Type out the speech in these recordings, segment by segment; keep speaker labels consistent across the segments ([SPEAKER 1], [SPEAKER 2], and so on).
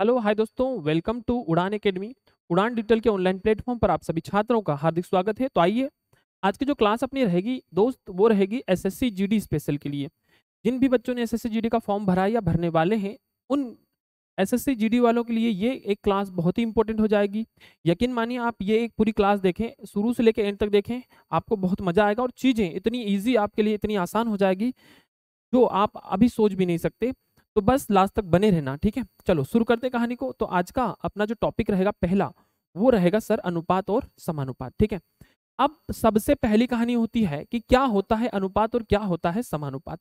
[SPEAKER 1] Hello hi दोस्तों welcome to Udaan academy Udaan digital के online platform पर आप सभी छात्रों का हार्दिक स्वागत है तो आइए आज की जो क्लास अपनी रहेगी दोस्त वो रहेगी एसएससी जीडी स्पेशल के लिए जिन भी बच्चों ने एसएससी जीडी का फॉर्म भरा या भरने वाले हैं उन एसएससी जीडी वालों के लिए ये एक क्लास बहुत ही इंपॉर्टेंट हो जाएगी यकीन मानिए आप ये एक पूरी क्लास देखें शुरू से लेकर एंड तक देखें आपको बहुत मजा आएगा और चीज़ें इतनी ईजी आपके लिए इतनी आसान हो जाएगी जो आप अभी सोच भी नहीं सकते तो बस लास्ट तक बने रहना ठीक है चलो शुरू करते कहानी को तो आज का अपना जो टॉपिक रहेगा पहला वो रहेगा सर अनुपात और समानुपात ठीक है अब सबसे पहली कहानी होती है कि क्या होता है अनुपात और क्या होता है समानुपात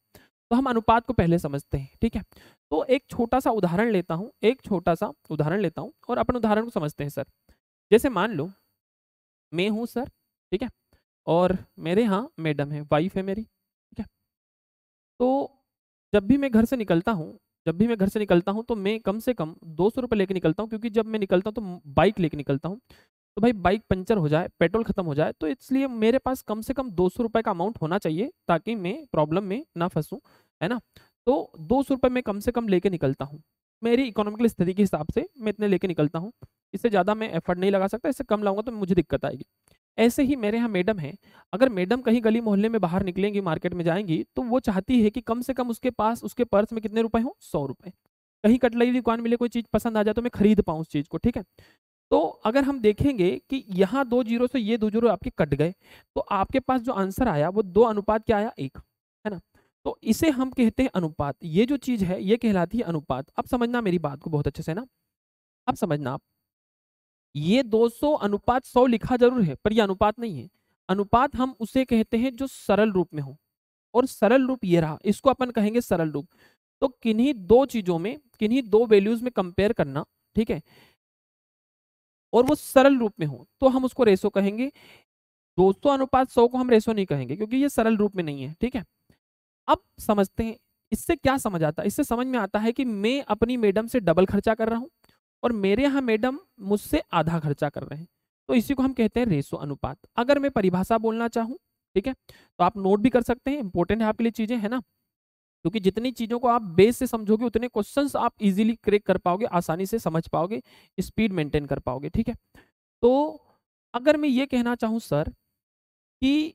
[SPEAKER 1] तो हम अनुपात को पहले समझते हैं ठीक है तो एक छोटा सा उदाहरण लेता हूँ एक छोटा सा उदाहरण लेता हूँ और अपन उदाहरण को समझते हैं सर जैसे मान लो मैं हूँ सर ठीक है और मेरे यहाँ मैडम है वाइफ है मेरी ठीक है तो जब भी मैं घर से निकलता हूँ जब भी मैं घर से निकलता हूँ तो मैं कम से कम दो सौ रुपये लेके निकलता हूँ क्योंकि जब मैं निकलता हूँ तो बाइक लेके निकलता हूँ तो भाई बाइक पंचर हो जाए पेट्रोल खत्म हो जाए तो इसलिए मेरे पास कम से कम दो सौ रुपये का अमाउंट होना चाहिए ताकि मैं प्रॉब्लम में ना फंसूँ है ना तो दो सौ रुपये मैं कम से कम लेके निकलता हूँ मेरी इकोनॉमिकल स्थिति के हिसाब से मैं इतने लेके निकलता हूँ इससे ज़्यादा मैं एफर्ट नहीं लगा सकता इससे कम लाऊंगा तो मुझे दिक्कत आएगी ऐसे ही मेरे यहाँ मैडम हैं अगर मैडम कहीं गली मोहल्ले में बाहर निकलेंगी मार्केट में जाएंगी तो वो चाहती है कि कम से कम उसके पास उसके पर्स में कितने रुपए हों सौ रुपए कहीं कटलरी दुकान मिले कोई चीज़ पसंद आ जाए तो मैं खरीद पाऊँ उस चीज़ को ठीक है तो अगर हम देखेंगे कि यहाँ दो जीरो से ये दो जीरो आपके कट गए तो आपके पास जो आंसर आया वो दो अनुपात क्या आया एक है ना तो इसे हम कहते हैं अनुपात ये जो चीज़ है ये कहलाती है अनुपात अब समझना मेरी बात को बहुत अच्छे से ना अब समझना आप ये 200 अनुपात 100 लिखा जरूर है पर यह अनुपात नहीं है अनुपात हम उसे कहते हैं जो सरल रूप में हो और सरल रूप ये रहा इसको अपन कहेंगे सरल रूप तो किन्हीं दो चीजों में किन्हीं दो वैल्यूज में कंपेयर करना ठीक है और वो सरल रूप में हो तो हम उसको रेसो कहेंगे 200 अनुपात 100 को हम रेसो नहीं कहेंगे क्योंकि ये सरल रूप में नहीं है ठीक है अब समझते हैं इससे क्या समझ आता है इससे समझ में आता है कि मैं अपनी मैडम से डबल खर्चा कर रहा हूं और मेरे यहाँ मैडम मुझसे आधा खर्चा कर रहे हैं तो इसी को हम कहते हैं रेशो अनुपात अगर मैं परिभाषा बोलना चाहूँ ठीक है तो आप नोट भी कर सकते हैं इंपॉर्टेंट है आपके लिए चीज़ें है ना क्योंकि जितनी चीज़ों को आप बेस से समझोगे उतने क्वेश्चन आप इजीली क्रेक कर पाओगे आसानी से समझ पाओगे स्पीड मेंटेन कर पाओगे ठीक है तो अगर मैं ये कहना चाहूँ सर कि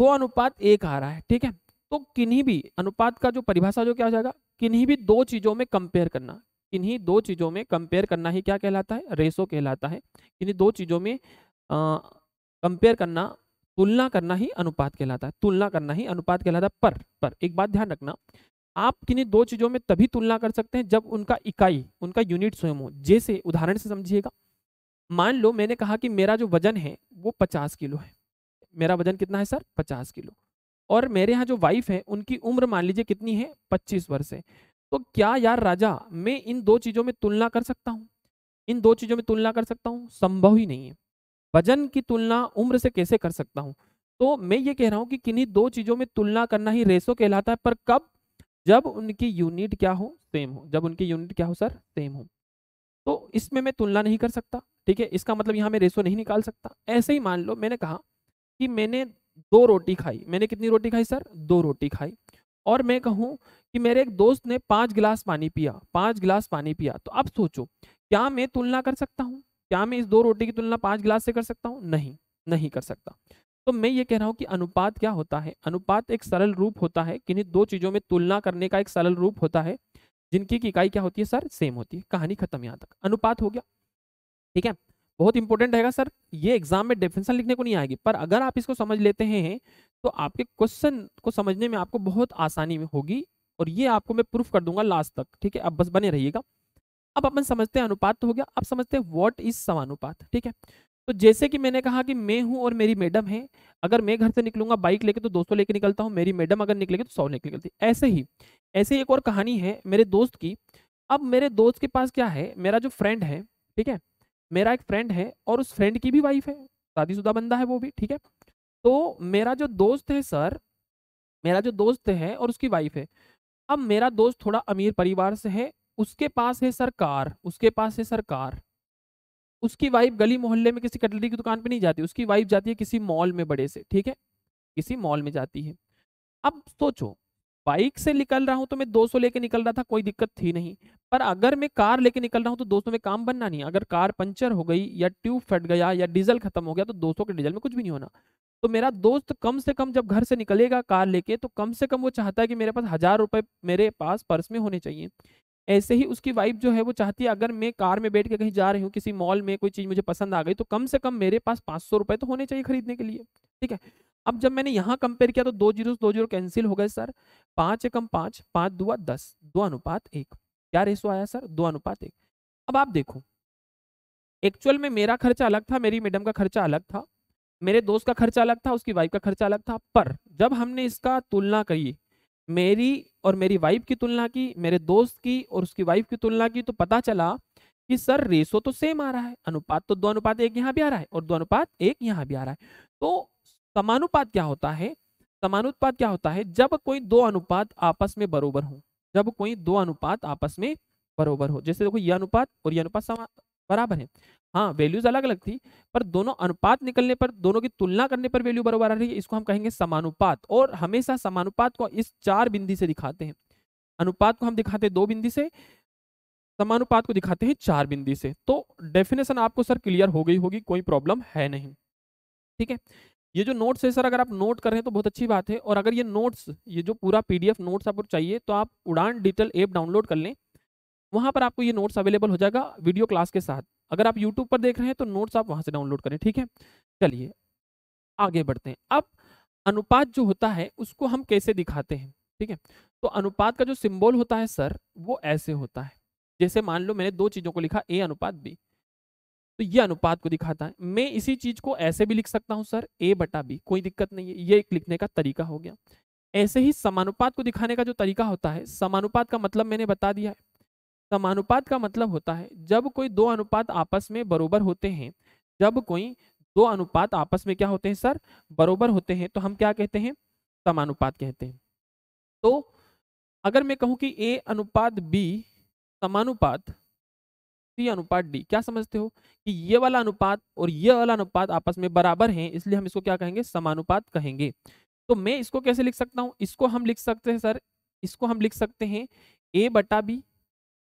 [SPEAKER 1] दो अनुपात एक आ रहा है ठीक है तो किन्हीं भी अनुपात का जो परिभाषा जो क्या हो जाएगा किन्हीं भी दो चीज़ों में कंपेयर करना इन्हीं दो चीज़ों में कंपेयर करना ही क्या कहलाता है रेसो कहलाता है इन्हीं दो चीज़ों में कंपेयर करना तुलना करना ही अनुपात कहलाता है तुलना करना ही अनुपात कहलाता है पर पर एक बात ध्यान रखना आप किन्हीं दो चीज़ों में तभी तुलना कर सकते हैं जब उनका इकाई उनका यूनिट स्वयं हो जैसे उदाहरण से समझिएगा मान लो मैंने कहा कि मेरा जो वजन है वो पचास किलो है मेरा वजन कितना है सर पचास किलो और मेरे यहाँ जो वाइफ है उनकी उम्र मान लीजिए कितनी है पच्चीस वर्ष है तो क्या यार राजा मैं इन दो चीज़ों में तुलना कर सकता हूँ इन दो चीज़ों में तुलना कर सकता हूँ संभव ही नहीं है वजन की तुलना उम्र से कैसे कर सकता हूँ तो मैं ये कह रहा हूँ कि किन्हीं दो चीज़ों में तुलना करना ही रेसो कहलाता है पर कब जब उनकी यूनिट क्या हो सेम हो जब उनकी यूनिट क्या हो सर सेम हो तो इसमें मैं तुलना नहीं कर सकता ठीक है इसका मतलब यहाँ मैं रेसो नहीं निकाल सकता ऐसे ही मान लो मैंने कहा कि मैंने दो रोटी खाई मैंने कितनी रोटी खाई सर दो रोटी खाई और मैं कहूँ कि मेरे एक दोस्त ने पाँच गिलास पानी पिया पाँच गिलास पानी पिया तो अब सोचो क्या मैं तुलना कर सकता हूँ क्या मैं इस दो रोटी की तुलना पाँच गिलास से कर सकता हूँ नहीं नहीं कर सकता तो मैं ये कह रहा हूँ कि अनुपात क्या होता है अनुपात एक सरल रूप होता है किन्हीं दो चीज़ों में तुलना करने का एक सरल रूप होता है जिनकी की इकाई क्या होती है सर सेम होती है कहानी खत्म यहाँ तक अनुपात हो गया ठीक है बहुत इंपॉर्टेंट रहेगा सर ये एग्जाम में डेफिनेशन लिखने को नहीं आएगी पर अगर आप इसको समझ लेते हैं तो आपके क्वेश्चन को समझने में आपको बहुत आसानी में होगी और ये आपको मैं प्रूफ कर दूंगा लास्ट तक ठीक है अब बस बने रहिएगा अब अपन समझते हैं अनुपात तो हो गया अब समझते हैं व्हाट इज समानुपात ठीक है तो जैसे कि मैंने कहा कि मैं हूं और मेरी मैडम है अगर मैं घर से निकलूंगा बाइक लेके तो 200 लेके निकलता हूं मेरी मैडम अगर निकलेगी तो 100 लेके निकलती ऐसे ही ऐसे एक और कहानी है मेरे दोस्त की अब मेरे दोस्त के पास क्या है मेरा जो फ्रेंड है ठीक है मेरा एक फ्रेंड है और उस फ्रेंड की भी वाइफ है शादीशुदा बंदा है वो भी ठीक है तो मेरा जो दोस्त है सर मेरा जो दोस्त है और उसकी वाइफ है अब मेरा दोस्त थोड़ा अमीर परिवार से है उसके पास है सर कार उसके पास है सर कार उसकी वाइफ गली मोहल्ले में किसी कटलरी की दुकान पे नहीं जाती उसकी वाइफ जाती है किसी मॉल में बड़े से ठीक है किसी मॉल में जाती है अब सोचो बाइक से निकल रहा हूँ तो मैं 200 लेके निकल रहा था कोई दिक्कत थी नहीं पर अगर मैं कार लेके निकल रहा हूँ तो दोस्तों में काम बनना नहीं अगर कार पंचर हो गई या ट्यूब फट गया या डीजल खत्म हो गया तो 200 के डीजल में कुछ भी नहीं होना तो मेरा दोस्त कम से कम जब घर से निकलेगा कार लेके तो कम से कम वो चाहता है कि मेरे पास हजार रुपये मेरे पास पर्स में होने चाहिए ऐसे ही उसकी वाइफ जो है वो चाहती है अगर मैं कार में बैठ के कहीं जा रही हूँ किसी मॉल में कोई चीज़ मुझे पसंद आ गई तो कम से कम मेरे पास पाँच सौ रुपये तो होने चाहिए खरीदने के लिए ठीक है अब जब मैंने यहाँ कंपेयर किया तो दो जीरो दो जीरो कैंसिल हो गए सर पाँच एकम पाँच पाँच दुआ दस दो अनुपात एक क्या रेसो आया सर दो अनुपात एक अब आप देखो एक्चुअल में मेरा खर्चा अलग था मेरी मैडम का खर्चा अलग था मेरे दोस्त का खर्चा अलग था उसकी वाइफ का खर्चा अलग था पर जब हमने इसका तुलना की मेरी और मेरी वाइफ की तुलना की मेरे दोस्त की और उसकी वाइफ की तुलना की तो पता चला कि सर रेशो तो सेम आ रहा है अनुपात तो दो अनुपात एक यहाँ भी आ रहा है और दो अनुपात एक यहाँ भी आ रहा है तो समानुपात क्या होता है समानुपात क्या होता है जब कोई दो अनुपात आपस में बरोबर हो जब कोई दो अनुपात आपस में बरोबर हो जैसे देखो ये अनुपात और ये अनुपात बराबर है हाँ वैल्यूज अलग अलग थी पर दोनों अनुपात निकलने पर दोनों की तुलना करने पर वैल्यू बराबर आ रही है इसको हम कहेंगे समानुपात और हमेशा समानुपात को इस चार बिंदी से दिखाते हैं अनुपात को हम दिखाते हैं दो बिंदी से समानुपात को दिखाते हैं चार बिंदी से तो डेफिनेशन आपको सर क्लियर हो गई होगी कोई प्रॉब्लम है नहीं ठीक है ये जो नोट्स है सर अगर आप नोट कर रहे हैं तो बहुत अच्छी बात है और अगर ये नोट्स ये जो पूरा पीडीएफ नोट्स आपको चाहिए तो आप उड़ान डिटेल ऐप डाउनलोड कर लें वहाँ पर आपको ये नोट्स अवेलेबल हो जाएगा वीडियो क्लास के साथ अगर आप यूट्यूब पर देख रहे हैं तो नोट्स आप वहाँ से डाउनलोड करें ठीक है चलिए आगे बढ़ते हैं अब अनुपात जो होता है उसको हम कैसे दिखाते हैं ठीक है तो अनुपात का जो सिंबल होता है सर वो ऐसे होता है जैसे मान लो मैंने दो चीज़ों को लिखा ए अनुपात बी तो ये अनुपात को दिखाता है मैं इसी चीज़ को ऐसे भी लिख सकता हूँ सर ए बटा बी कोई दिक्कत नहीं है ये एक लिखने का तरीका हो गया ऐसे ही समानुपात को दिखाने का जो तरीका होता है समानुपात का मतलब मैंने बता दिया है समानुपात का मतलब होता है जब कोई दो अनुपात आपस में बरोबर होते हैं जब कोई दो अनुपात आपस में क्या होते हैं सर बरोबर होते हैं तो हम क्या कहते हैं समानुपात कहते हैं तो अगर मैं कहूं कि ए अनुपात बी समानुपात सी अनुपात डी क्या समझते हो कि ये वाला अनुपात और ये वाला अनुपात आपस में बराबर हैं इसलिए हम इसको क्या कहेंगे समानुपात कहेंगे तो मैं इसको कैसे लिख सकता हूँ इसको हम लिख सकते हैं सर इसको हम लिख सकते हैं ए बटा बी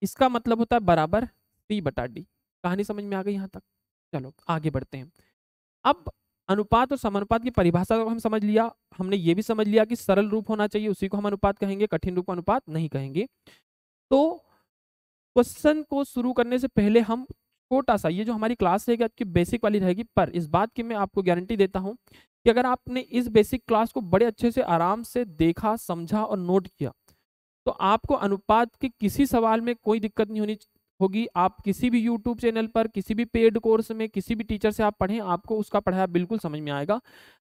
[SPEAKER 1] इसका मतलब होता है बराबर सी बटा डी कहानी समझ में आ गई यहाँ तक चलो आगे बढ़ते हैं अब अनुपात और समानुपात की परिभाषा को हम समझ लिया हमने ये भी समझ लिया कि सरल रूप होना चाहिए उसी को हम अनुपात कहेंगे कठिन रूप अनुपात नहीं कहेंगे तो क्वेश्चन को शुरू करने से पहले हम छोटा सा ये जो हमारी क्लास रहेगी आपकी बेसिक वाली रहेगी पर इस बात की मैं आपको गारंटी देता हूँ कि अगर आपने इस बेसिक क्लास को बड़े अच्छे से आराम से देखा समझा और नोट किया तो आपको अनुपात के किसी सवाल में कोई दिक्कत नहीं होनी होगी आप किसी भी YouTube चैनल पर किसी भी पेड कोर्स में किसी भी टीचर से आप पढ़ें आपको उसका पढ़ाया बिल्कुल समझ में आएगा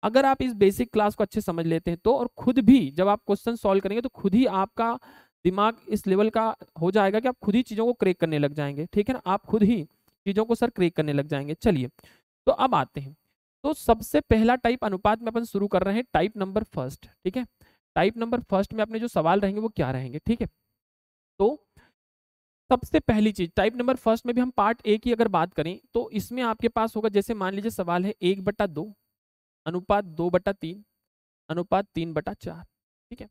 [SPEAKER 1] अगर आप इस बेसिक क्लास को अच्छे समझ लेते हैं तो और खुद भी जब आप क्वेश्चन सॉल्व करेंगे तो खुद ही आपका दिमाग इस लेवल का हो जाएगा कि आप खुद ही चीज़ों को क्रेक करने लग जाएंगे ठीक है ना आप खुद ही चीज़ों को सर क्रेक करने लग जाएंगे चलिए तो अब आते हैं तो सबसे पहला टाइप अनुपात में अपन शुरू कर रहे हैं टाइप नंबर फर्स्ट ठीक है टाइप नंबर फर्स्ट में अपने जो सवाल रहेंगे वो क्या रहेंगे ठीक है तो सबसे पहली चीज टाइप नंबर फर्स्ट में भी हम पार्ट ए की अगर बात करें तो इसमें आपके पास होगा जैसे मान लीजिए सवाल है एक बटा दो अनुपात दो बटा तीन अनुपात तीन बटा चार ठीक है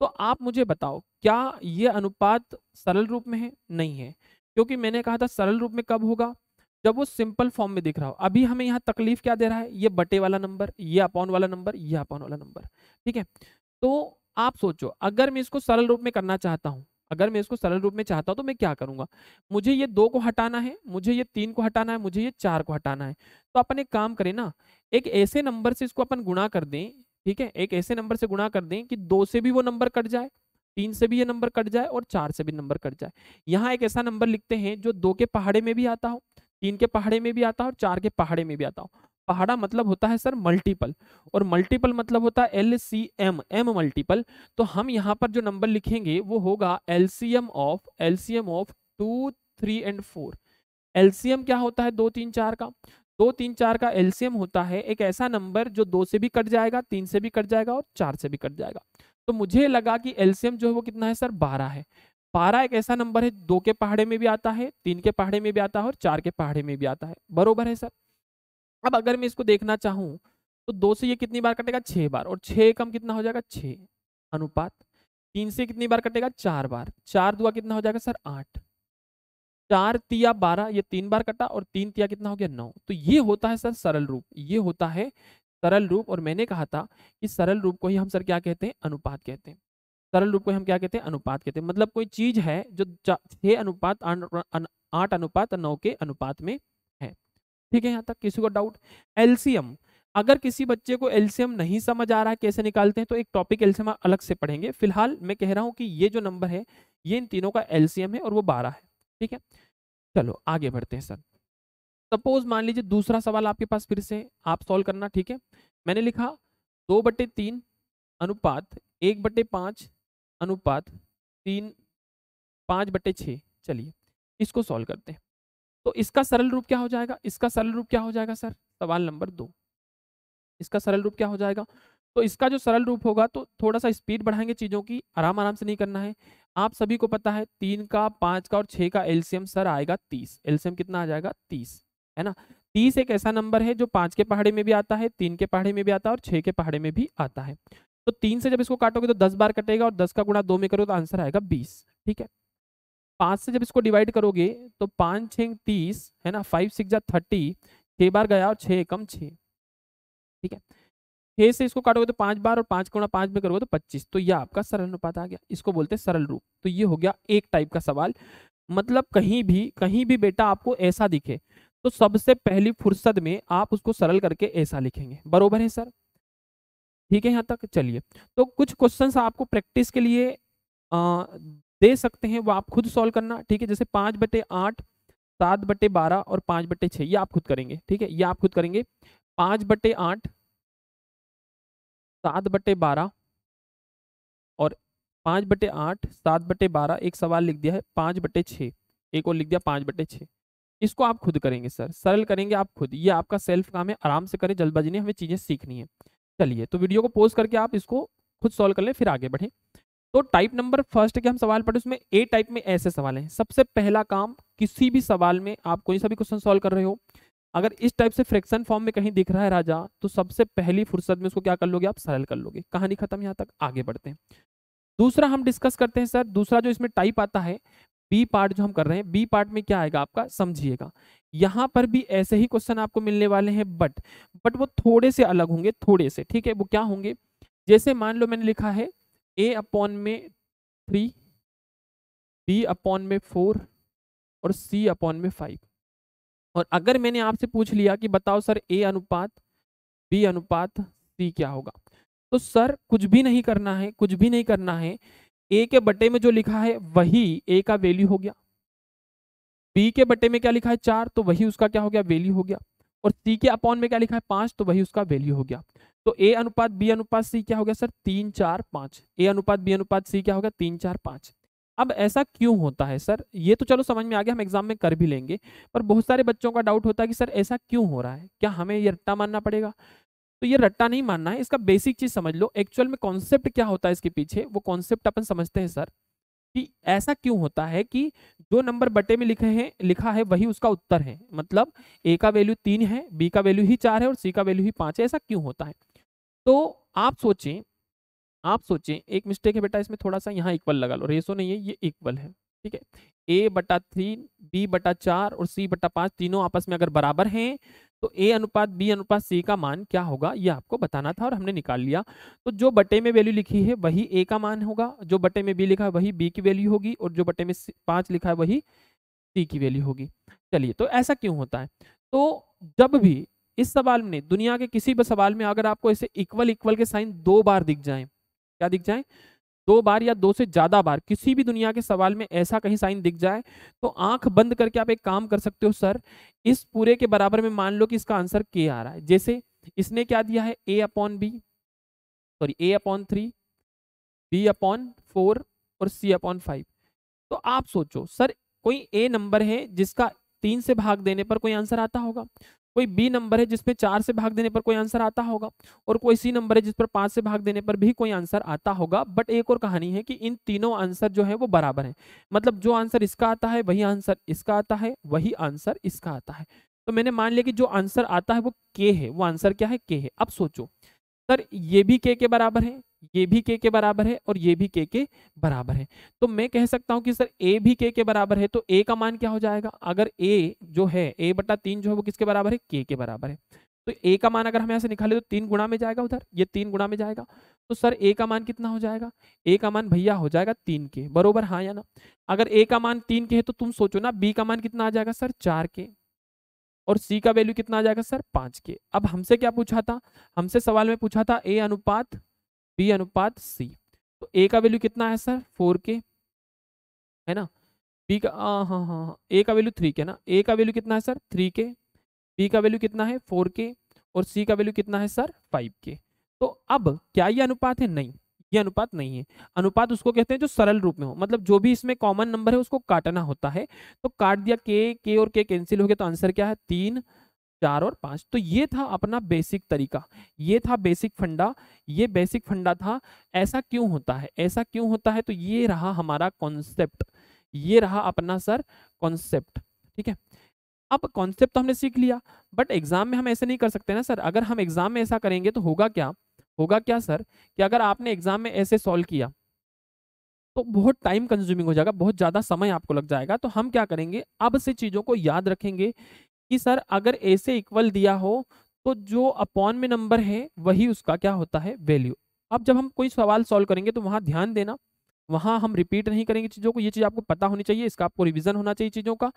[SPEAKER 1] तो आप मुझे बताओ क्या ये अनुपात सरल रूप में है नहीं है क्योंकि मैंने कहा था सरल रूप में कब होगा जब वो सिंपल फॉर्म में दिख रहा हो अभी हमें यहाँ तकलीफ क्या दे रहा है ये बटे वाला नंबर ये अपॉन वाला नंबर ये अपॉन वाला नंबर ठीक है तो आप सोचो अगर मैं इसको सरल रूप में करना चाहता हूँ अगर मैं इसको सरल रूप में चाहता हूँ तो मैं क्या करूंगा मुझे ये दो को हटाना है मुझे ये तीन को हटाना है मुझे ये चार को हटाना है तो अपन एक काम करें ना एक ऐसे नंबर से इसको अपन गुणा कर दें ठीक है एक ऐसे नंबर से गुणा कर दें कि दो से भी वो नंबर कट जाए तीन से भी ये नंबर कट जाए और चार से भी नंबर कट जाए यहाँ एक ऐसा नंबर लिखते हैं जो दो के पहाड़े में भी आता हो तीन के पहाड़े में भी आता हो चार के पहाड़े में भी आता हो पहाड़ा मतलब होता है सर मल्टीपल और मल्टीपल मतलब होता है L C M M multiple तो हम यहाँ पर जो नंबर लिखेंगे वो होगा L C M of L C M of two three and four M क्या होता है दो तीन चार का दो तीन चार का एम होता है एक ऐसा नंबर जो दो से भी कट जाएगा तीन से भी कट जाएगा और चार से भी कट जाएगा तो मुझे लगा कि एम जो है वो कितना है सर बारह है बारह एक ऐसा नंबर है दो के पहाड़े में भी आता है तीन के पहाड़े में भी आता है और चार के पहाड़े में भी आता है बरोबर है सर अब अगर मैं इसको देखना चाहूँ तो दो से ये कितनी बार कटेगा छः बार और छह कम कितना हो जाएगा छ अनुपात तीन से कितनी बार कटेगा चार बार चार दुआ कितना हो जाएगा सर आठ चार तिया बारह ये तीन बार कटा और तीन तिया कितना हो गया नौ तो ये होता है सर सरल रूप ये होता है सरल रूप और मैंने कहा था कि सरल रूप को ही हम सर क्या कहते हैं अनुपात कहते हैं सरल रूप को हम क्या कहते हैं अनुपात कहते हैं मतलब कोई चीज है जो छह अनुपात आठ अनुपात नौ के अनुपात में ठीक है यहाँ तक किसी को डाउट एल्सियम अगर किसी बच्चे को एल्सियम नहीं समझ आ रहा है कैसे निकालते हैं तो एक टॉपिक एल्सियम अलग से पढ़ेंगे फिलहाल मैं कह रहा हूँ कि ये जो नंबर है ये इन तीनों का एल्सियम है और वो बारह है ठीक है चलो आगे बढ़ते हैं सर सपोज मान लीजिए दूसरा सवाल आपके पास फिर से आप सॉल्व करना ठीक है मैंने लिखा दो बटे तीन अनुपात एक बटे पाँच अनुपात तीन पाँच बटे छः चलिए इसको सॉल्व करते हैं तो इसका सरल रूप क्या हो जाएगा इसका सरल रूप क्या हो जाएगा सर सवाल नंबर दो इसका सरल रूप क्या हो जाएगा तो इसका जो सरल रूप होगा तो थोड़ा सा स्पीड बढ़ाएंगे चीज़ों की आराम आराम से नहीं करना है आप सभी को पता है तीन का पांच का और छह का एलसीएम सर आएगा तीस एलसीएम कितना आ जाएगा तीस है ना तीस एक ऐसा नंबर है जो पांच के पहाड़े में भी आता है तीन के पहाड़े में भी आता है और छह के पहाड़े में भी आता है तो तीन से जब इसको काटोगे तो दस बार कटेगा और दस का गुणा दो में करो तो आंसर आएगा बीस ठीक है पाँच से जब इसको डिवाइड करोगे तो पाँच छः तीस है ना फाइव सिक्स या थर्टी छः बार गया और छः एकम छः ठीक है छः से इसको काटोगे तो पाँच बार और पाँच गुणा पाँच में करोगे तो पच्चीस तो यह आपका सरल अनुपात आ गया इसको बोलते हैं सरल रूप तो ये हो गया एक टाइप का सवाल मतलब कहीं भी कहीं भी बेटा आपको ऐसा दिखे तो सबसे पहली फुर्सत में आप उसको सरल करके ऐसा लिखेंगे बरोबर है सर ठीक है यहाँ तक चलिए तो कुछ क्वेश्चंस आपको प्रैक्टिस के लिए दे सकते हैं वो आप खुद सॉल्व करना ठीक है जैसे पाँच बटे आठ सात बटे बारह और पाँच बटे छः ये आप खुद करेंगे ठीक है ये आप खुद करेंगे पाँच बटे आठ सात बटे बारह और पाँच बटे आठ सात बटे बारह एक सवाल लिख दिया है पाँच बटे छः एक और लिख दिया पाँच बटे छः इसको आप खुद करेंगे सर सरल करेंगे आप खुद ये आपका सेल्फ काम है आराम से करें जल्दबाजी नहीं हमें चीज़ें सीखनी है चलिए तो वीडियो को पोज करके आप इसको खुद सॉल्व कर लें फिर आगे बढ़ें तो टाइप नंबर फर्स्ट के हम सवाल पढ़े उसमें ए टाइप में ऐसे सवाल हैं सबसे पहला काम किसी भी सवाल में आप कोई सा भी क्वेश्चन सॉल्व कर रहे हो अगर इस टाइप से फ्रैक्शन फॉर्म में कहीं दिख रहा है राजा तो सबसे पहली फुर्सत में उसको क्या कर लोगे आप सरल कर लोगे कहानी खत्म यहाँ तक आगे बढ़ते हैं दूसरा हम डिस्कस करते हैं सर दूसरा जो इसमें टाइप आता है बी पार्ट जो हम कर रहे हैं बी पार्ट में क्या आएगा आपका समझिएगा यहाँ पर भी ऐसे ही क्वेश्चन आपको मिलने वाले हैं बट बट वो थोड़े से अलग होंगे थोड़े से ठीक है वो क्या होंगे जैसे मान लो मैंने लिखा है ए अपॉन में थ्री बी अपॉन में फोर और सी अपॉन में फाइव और अगर मैंने आपसे पूछ लिया कि बताओ सर ए अनुपात बी अनुपात सी क्या होगा तो सर कुछ भी नहीं करना है कुछ भी नहीं करना है ए के बटे में जो लिखा है वही ए का वैल्यू हो गया बी के बटे में क्या लिखा है चार तो वही उसका क्या हो गया वैल्यू हो गया और सी के अपॉन में क्या लिखा है पांच तो वही उसका वैल्यू हो गया तो ए अनुपात बी अनुपात सी क्या हो गया सर तीन चार पांच ए अनुपात बी अनुपात सी क्या हो गया तीन चार पांच अब ऐसा क्यों होता है सर ये तो चलो समझ में आ गया हम एग्जाम में कर भी लेंगे पर बहुत सारे बच्चों का डाउट होता है कि सर ऐसा क्यों हो रहा है क्या हमें ये रट्टा मानना पड़ेगा तो ये रट्टा नहीं मानना है इसका बेसिक चीज समझ लो एक्चुअल में कॉन्सेप्ट क्या होता है इसके पीछे वो कॉन्सेप्ट अपन समझते हैं सर कि ऐसा क्यों होता है कि जो नंबर बटे में लिखे हैं लिखा है वही उसका उत्तर है मतलब ए का वैल्यू तीन है बी का वैल्यू ही चार है और सी का वैल्यू ही पांच है ऐसा क्यों होता है तो आप सोचें आप सोचें एक मिस्टेक है बेटा इसमें थोड़ा सा यहाँ इक्वल लगा लो रेसो नहीं है ये इक्वल है ठीक है ए बटा थ्री बी बटा चार और सी बटा पाँच तीनों आपस में अगर बराबर हैं तो ए अनुपात बी अनुपात सी का मान क्या होगा ये आपको बताना था और हमने निकाल लिया तो जो बटे में वैल्यू लिखी है वही ए का मान होगा जो बटे में बी लिखा है वही बी की वैल्यू होगी और जो बटे में पाँच लिखा है वही सी की वैल्यू होगी चलिए तो ऐसा क्यों होता है तो जब भी इस सवाल में दुनिया के किसी भी सवाल में अगर आपको ऐसे इक्वल इक्वल के साइन दो बार दिख जाए क्या दिख जाए दो बार या दो से ज्यादा बार किसी भी दुनिया के सवाल में ऐसा कहीं साइन दिख जाए तो आंख बंद करके आप एक काम कर सकते हो सर इस पूरे के बराबर में मान लो कि इसका आंसर के आ रहा है जैसे इसने क्या दिया है A upon B sorry A upon three B upon four और सी अपॉन फाइव तो आप सोचो सर कोई ए नंबर है जिसका तीन से भाग देने पर कोई आंसर आता होगा कोई बी नंबर है जिसमें चार से भाग देने पर कोई आंसर आता होगा और कोई सी नंबर है जिस पर पांच से भाग देने पर भी कोई आंसर आता होगा बट एक और कहानी है कि इन तीनों आंसर जो है वो बराबर है मतलब जो आंसर इसका आता है वही आंसर इसका आता है वही आंसर इसका आता है तो मैंने मान लिया कि जो आंसर आता है वो के है वो आंसर क्या है के है अब सोचो सर ये भी के के बराबर है ये भी के के बराबर है और ये भी के के बराबर है तो मैं कह सकता हूं कि सर ए भी के के बराबर है तो ए का मान क्या हो जाएगा अगर ए जो है ए बटा तीन जो है वो किसके बराबर है के के बराबर है तो ए का मान अगर हम यहाँ से निकाले तो तीन गुणा में जाएगा उधर ये तीन गुणा में जाएगा तो सर ए का मान कितना हो जाएगा ए का मान भैया हो जाएगा तीन के बरोबर हाँ या ना अगर ए का मान तीन के है तो तुम सोचो ना बी का मान कितना आ जाएगा सर चार के और सी का वैल्यू कितना आ जाएगा सर पांच के अब हमसे क्या पूछा था हमसे सवाल में पूछा था ए अनुपात बी अनुपात सी तो ए का वैल्यू कितना है सर फोर के है ना बी का हाँ हाँ हाँ ए का वैल्यू थ्री के ना ए का वैल्यू कितना है सर थ्री के बी का वैल्यू कितना है फोर के और सी का वैल्यू कितना है सर फाइव के तो अब क्या ये अनुपात है नहीं ये अनुपात नहीं है अनुपात उसको कहते हैं जो सरल रूप में हो मतलब जो भी इसमें कॉमन नंबर है उसको काटना होता है तो काट दिया के के और के कैंसिल हो गया तो आंसर क्या है तीन चार और पाँच तो ये था अपना बेसिक तरीका ये था बेसिक फंडा ये बेसिक फंडा था ऐसा क्यों होता है ऐसा क्यों होता है तो ये रहा हमारा कॉन्सेप्ट ये रहा अपना सर कॉन्सेप्ट ठीक है अब कॉन्सेप्ट तो हमने सीख लिया बट एग्जाम में हम ऐसे नहीं कर सकते ना सर अगर हम एग्जाम में ऐसा करेंगे तो होगा क्या होगा क्या सर कि अगर आपने एग्जाम में ऐसे सॉल्व किया तो बहुत टाइम कंज्यूमिंग हो जाएगा बहुत ज़्यादा समय आपको लग जाएगा तो हम क्या करेंगे अब से चीज़ों को याद रखेंगे कि सर अगर ए से इक्वल दिया हो तो जो अपॉन में नंबर है वही उसका क्या होता है वैल्यू अब जब हम कोई सवाल सॉल्व करेंगे तो वहाँ ध्यान देना वहाँ हम रिपीट नहीं करेंगे चीज़ों को ये चीज़ आपको पता होनी चाहिए इसका आपको रिविजन होना चाहिए चीज़ों का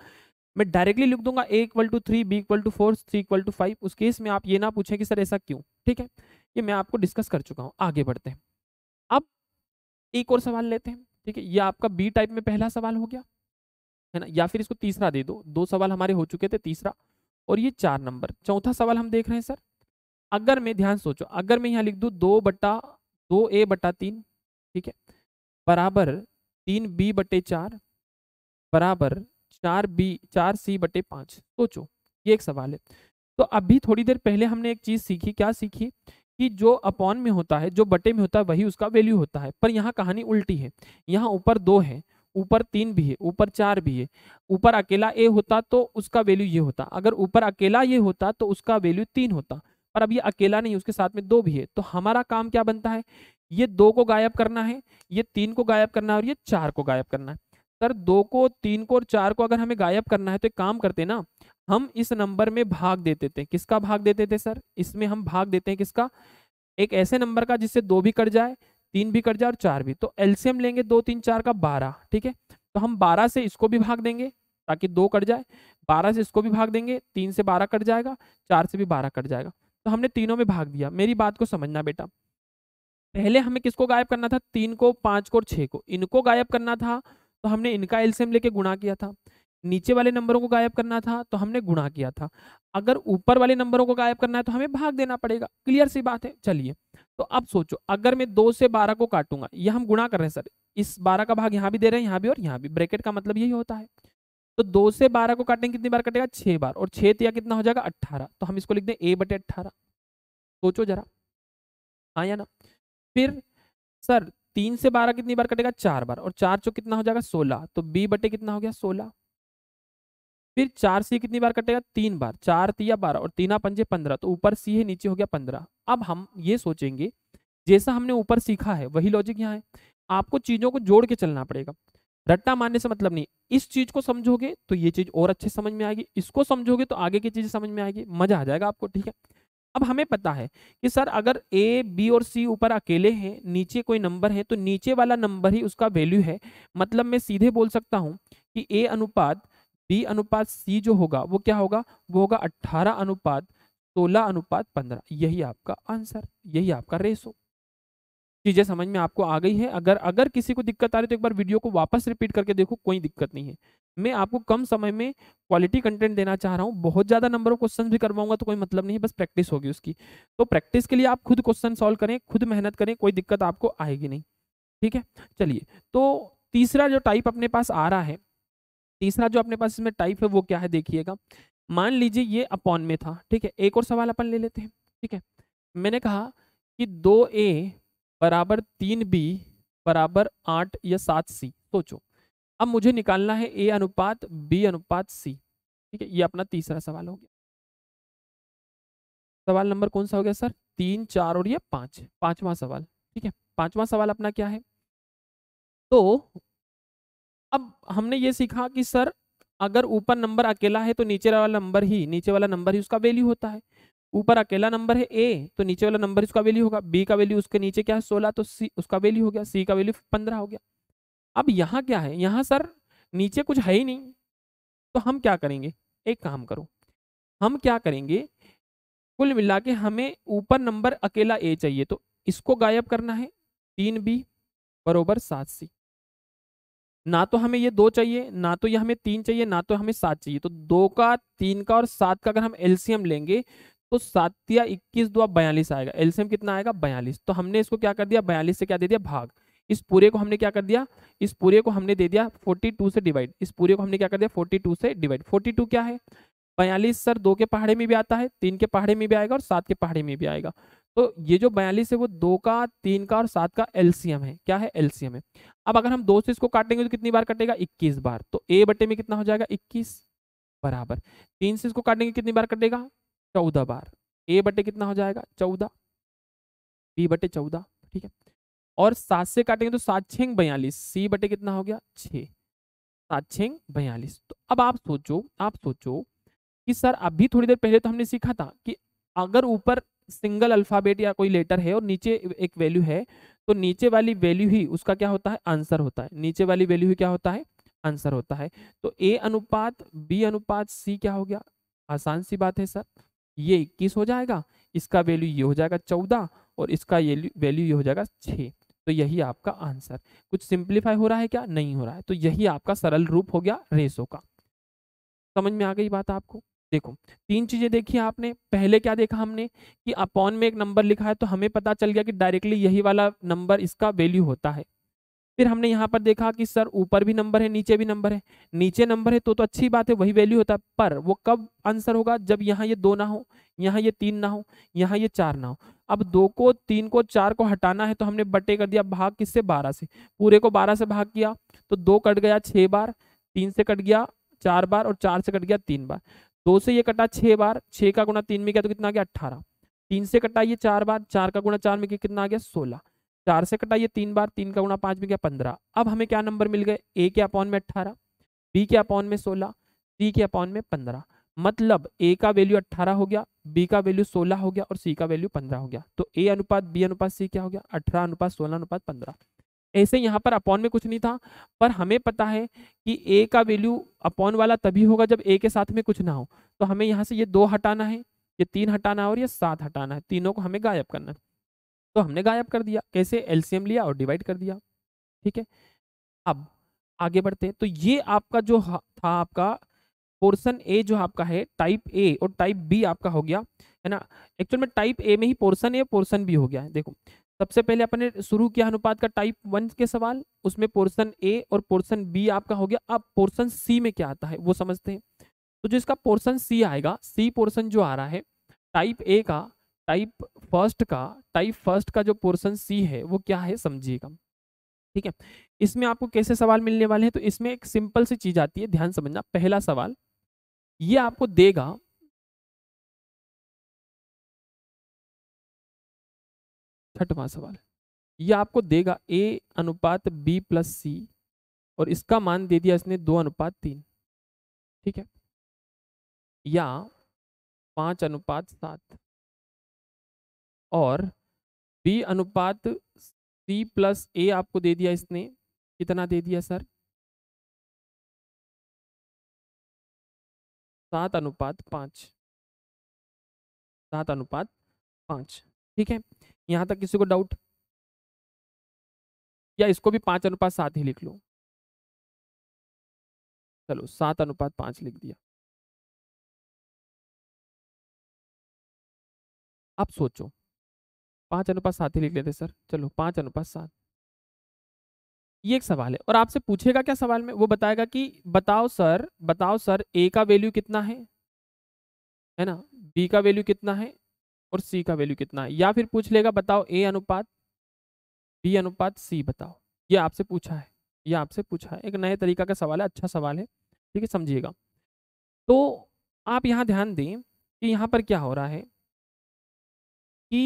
[SPEAKER 1] मैं डायरेक्टली लिख दूंगा A equal to three B equal to four three equal to five उस केस में आप ये ना पूछें कि सर ऐसा क्यों ठीक है ये मैं आपको डिस्कस कर चुका हूँ आगे बढ़ते हैं अब एक और सवाल लेते हैं ठीक है ये आपका बी टाइप में पहला सवाल हो गया है ना या फिर इसको तीसरा दे दो दो सवाल हमारे हो चुके थे तीसरा और ये चार नंबर चौथा सवाल हम देख रहे हैं सर अगर मैं ध्यान सोचो अगर मैं यहाँ लिख दूँ दो बट्टा दो ए बट्टा तीन ठीक है बराबर तीन बी बटे चार बराबर चार बी चार सी बटे पाँच सोचो ये एक सवाल है तो अभी थोड़ी देर पहले हमने एक चीज़ सीखी क्या सीखी कि जो अपॉन में होता है जो बटे में होता है वही उसका वैल्यू होता है पर यहाँ कहानी उल्टी है यहाँ ऊपर दो है ऊपर तीन भी है ऊपर चार भी है ऊपर अकेला ए होता तो उसका वैल्यू ये होता अगर ऊपर अकेला ये होता तो उसका वैल्यू तीन होता पर अब ये अकेला नहीं उसके साथ में दो भी है तो हमारा काम क्या बनता है ये दो को गायब करना है ये तीन को गायब करना है और ये चार को गायब करना है सर दो को तीन को और चार को अगर हमें गायब करना है तो एक काम करते ना हम इस नंबर में भाग देते थे किसका भाग देते थे सर इसमें हम भाग देते हैं किसका एक ऐसे नंबर का जिससे दो भी कट जाए तीन भी कट जाए और चार भी तो एलसीएम लेंगे दो तीन चार का बारह ठीक है तो हम बारह से इसको भी भाग देंगे ताकि दो कट जाए बारह से इसको भी भाग देंगे तीन से बारह कट जाएगा चार से भी बारह कट जाएगा तो हमने तीनों में भाग दिया मेरी बात को समझना बेटा पहले हमें किसको गायब करना था तीन को पांच को और छह को इनको गायब करना था तो हमने इनका एल्सियम लेके गुणा किया था नीचे वाले नंबरों को गायब करना था तो हमने गुणा किया था अगर ऊपर वाले नंबरों को गायब करना है तो हमें भाग देना पड़ेगा क्लियर सी बात है चलिए तो अब सोचो अगर मैं दो से बारह को काटूंगा यह हम गुणा कर रहे हैं सर इस बारह का भाग यहाँ भी दे रहे हैं यहाँ भी और यहाँ भी ब्रैकेट का मतलब यही होता है तो दो से बारह को काटेंगे कितनी बार कटेगा छह बार और छह तिया कितना हो जाएगा अट्ठारह तो हम इसको लिख दें ए बटे अट्ठारह सोचो जरा हाँ या ना फिर सर तीन से बारह कितनी बार कटेगा चार बार और चार चौक कितना हो जाएगा सोलह तो बी बटे कितना हो गया सोलह फिर चार सी कितनी बार कटेगा तीन बार चार तीया बारह और तीना पंजे पंद्रह तो ऊपर सी है नीचे हो गया पंद्रह अब हम ये सोचेंगे जैसा हमने ऊपर सीखा है वही लॉजिक यहाँ है आपको चीजों को जोड़ के चलना पड़ेगा रट्टा मारने से मतलब नहीं इस चीज को समझोगे तो ये चीज और अच्छे समझ में आएगी इसको समझोगे तो आगे की चीजें समझ में आएगी मजा आ जाएगा आपको ठीक है अब हमें पता है कि सर अगर ए बी और सी ऊपर अकेले हैं नीचे कोई नंबर है तो नीचे वाला नंबर ही उसका वैल्यू है मतलब मैं सीधे बोल सकता हूँ कि ए अनुपात बी अनुपात सी जो होगा वो क्या होगा वो होगा अट्ठारह अनुपात सोलह अनुपात पंद्रह यही आपका आंसर यही आपका रेसो चीजें समझ में आपको आ गई है अगर अगर किसी को दिक्कत आ रही है तो एक बार वीडियो को वापस रिपीट करके देखो कोई दिक्कत नहीं है मैं आपको कम समय में क्वालिटी कंटेंट देना चाह रहा हूँ बहुत ज्यादा नंबर ऑफ क्वेश्चन भी करवाऊंगा तो कोई मतलब नहीं है बस प्रैक्टिस होगी उसकी तो प्रैक्टिस के लिए आप खुद क्वेश्चन सॉल्व करें खुद मेहनत करें कोई दिक्कत आपको आएगी नहीं ठीक है चलिए तो तीसरा जो टाइप अपने पास आ रहा है तीसरा जो अपने पास इसमें टाइप है वो क्या है देखिएगा मान लीजिए ये अपॉन में था ठीक है एक और सवाल अपन ले लेते हैं ठीक है मैंने कहा कि दो ए बराबर तीन बी बराबर आठ या सात सी सोचो अब मुझे निकालना है ए अनुपात बी अनुपात सी ठीक है ये अपना तीसरा सवाल हो गया सवाल नंबर कौन सा हो गया सर तीन चार और ये पांच पांचवा सवाल ठीक है पांचवा सवाल अपना क्या है तो अब हमने ये सीखा कि सर अगर ऊपर नंबर अकेला है तो नीचे वाला नंबर ही नीचे वाला नंबर ही उसका वैल्यू होता है ऊपर अकेला नंबर है ए तो नीचे वाला नंबर उसका वैल्यू होगा बी का वैल्यू उसके नीचे क्या है सोलह तो सी उसका वैल्यू हो गया सी का वैल्यू पंद्रह हो गया अब यहाँ क्या है यहाँ सर नीचे कुछ है ही नहीं तो हम क्या करेंगे एक काम करो हम क्या करेंगे कुल मिला के हमें ऊपर नंबर अकेला ए चाहिए तो इसको गायब करना है तीन बी बरोबर सात सी ना तो हमें ये दो चाहिए ना तो ये हमें तीन चाहिए ना तो हमें सात चाहिए तो दो का तीन का और सात का अगर हम एलसीएम लेंगे तो सात या इक्कीस दो बयालीस आएगा एलसीएम कितना आएगा बयालीस तो हमने इसको क्या कर दिया बयालीस से क्या दे दिया भाग इस पूरे को हमने क्या कर दिया इस पूरे को हमने दे दिया फोर्टी से डिवाइड इस पूरे को हमने क्या कर दिया फोर्टी से डिवाइड फोर्टी क्या है बयालीस सर दो के पहाड़े में भी आता है तीन के पहाड़े में भी आएगा और सात के पहाड़े में भी आएगा तो ये जो बयालीस है वो दो का तीन का और सात का एलसीएम है क्या है एलसीएम है अब अगर हम दो से इसको काटेंगे तो कितनी बार कटेगा इक्कीस बार तो ए बटे में कितना हो जाएगा इक्कीस बराबर तीन से इसको काटेंगे कितनी बार कटेगा चौदह बार ए बटे कितना हो जाएगा चौदह बी बटे चौदह ठीक है और सात से काटेंगे तो सात छेंग बयालीस सी बटे कितना हो गया छः सात छेंग बयालीस तो अब आप सोचो आप सोचो कि सर अभी थोड़ी देर पहले तो हमने सीखा था कि अगर ऊपर सिंगल अल्फ़ाबेट या कोई लेटर है और नीचे एक वैल्यू है तो नीचे वाली वैल्यू ही उसका क्या होता है आंसर होता है नीचे वाली वैल्यू ही क्या होता है आंसर होता है तो ए अनुपात बी अनुपात सी क्या हो गया आसान सी बात है सर ये इक्कीस हो जाएगा इसका वैल्यू ये हो जाएगा चौदह और इसका वैल्यू ये हो जाएगा छः तो यही आपका आंसर कुछ सिंप्लीफाई हो रहा है क्या नहीं हो रहा है तो यही आपका सरल रूप हो गया रेसो का समझ में आ गई बात आपको देखो तीन चीज़ें देखी आपने पहले क्या देखा हमने कि अपॉन में एक नंबर लिखा है तो हमें पता चल गया कि डायरेक्टली यही वाला नंबर इसका वैल्यू होता है फिर हमने यहाँ पर देखा कि सर ऊपर भी नंबर है नीचे भी नंबर है नीचे नंबर है तो तो अच्छी बात है वही वैल्यू होता है पर वो कब आंसर होगा जब यहाँ ये दो ना हो यहाँ ये तीन ना हो यहाँ ये चार ना हो अब दो को तीन को चार को हटाना है तो हमने बटे कर दिया भाग किससे बारह से पूरे को बारह से भाग किया तो दो कट गया छः बार तीन से कट गया चार बार और चार से कट गया तीन बार दो से ये कटा छह बार छह का गुणा तीन में गया तो कितना आ गया अट्ठारह तीन से कटा ये चार बार चार का गुणा चार में गया कितना आ गया सोलह चार से कटा ये तीन बार तीन का गुणा पांच में गया पंद्रह अब हमें क्या नंबर मिल गए ए के अपॉन में अट्ठारह बी के अपॉन में सोलह सी के अपॉन में पंद्रह मतलब ए का वैल्यू अट्ठारह हो गया बी का वैल्यू सोलह हो गया और सी का वैल्यू पंद्रह हो गया तो ए अनुपात बी अनुपात सी क्या हो गया अठारह अनुपात सोलह अनुपात पंद्रह ऐसे यहाँ पर अपॉन में कुछ नहीं था पर हमें पता है कि ए का वैल्यू अपॉन वाला तभी होगा जब ए के साथ में कुछ ना हो तो हमें यहाँ से ये दो हटाना है ये तीन हटाना है और ये सात हटाना है तीनों को हमें गायब करना है तो हमने गायब कर दिया कैसे एलसीएम लिया और डिवाइड कर दिया ठीक है अब आगे बढ़ते हैं तो ये आपका जो था आपका पोर्सन ए जो आपका है टाइप ए और टाइप बी आपका हो गया है ना एक्चुअल में टाइप ए में ही पोर्सन ए पोर्सन बी हो गया है देखो सबसे पहले अपने शुरू किया अनुपात का टाइप वन के सवाल उसमें पोर्सन ए और पोर्सन बी आपका हो गया अब पोर्सन सी में क्या आता है वो समझते हैं तो जो इसका पोर्सन सी आएगा सी पोर्सन जो आ रहा है टाइप ए का टाइप फर्स्ट का टाइप फर्स्ट का जो पोर्सन सी है वो क्या है समझिएगा ठीक है इसमें आपको कैसे सवाल मिलने वाले हैं तो इसमें एक सिंपल सी चीज आती है ध्यान समझना पहला सवाल ये आपको देगा छठवां सवाल ये आपको देगा ए अनुपात बी प्लस सी और इसका मान दे दिया इसने दो अनुपात तीन ठीक है या पांच अनुपात सात
[SPEAKER 2] और बी अनुपात सी प्लस ए आपको दे दिया इसने कितना दे दिया सर सात अनुपात पांच सात अनुपात पांच ठीक है यहां तक किसी को डाउट या इसको भी पांच अनुपात सात ही लिख लो चलो सात अनुपात पांच लिख दिया
[SPEAKER 1] आप सोचो पांच अनुपात सात ही लिख लेते सर चलो पांच अनुपात सात ये एक सवाल है और आपसे पूछेगा क्या सवाल में वो बताएगा कि बताओ सर बताओ सर ए का वैल्यू कितना है है ना बी का वैल्यू कितना है और सी का वैल्यू कितना है या फिर पूछ लेगा बताओ ए अनुपात बी अनुपात सी बताओ ये आपसे पूछा है ये आपसे पूछा है एक नए तरीका का सवाल है अच्छा सवाल है ठीक है समझिएगा तो आप यहाँ ध्यान दें कि यहाँ पर क्या हो रहा है कि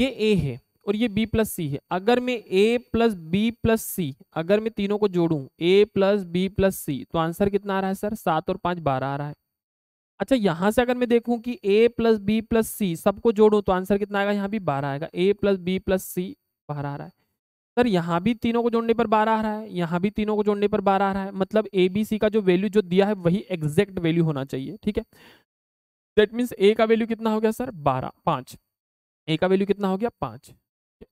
[SPEAKER 1] ये ए है और ये बी प्लस सी है अगर मैं A plus B plus C अगर मैं तीनों को जोड़ू A plus B plus C तो आंसर कितना आ रहा है सर सात और पाँच बारह आ रहा है अच्छा यहाँ से अगर मैं देखूँ कि a plus B plus C सबको जोड़ो तो आंसर कितना आएगा यहाँ भी बारह आएगा a plus B plus C बारह आ रहा है सर यहाँ भी तीनों को जोड़ने पर बारह आ रहा है यहाँ भी तीनों को जोड़ने पर बारह आ रहा है मतलब ए बी सी का जो वैल्यू जो दिया है वही एग्जैक्ट वैल्यू होना चाहिए ठीक है दैट मीन्स ए का वैल्यू कितना हो गया सर बारह पाँच ए का वैल्यू कितना हो गया पाँच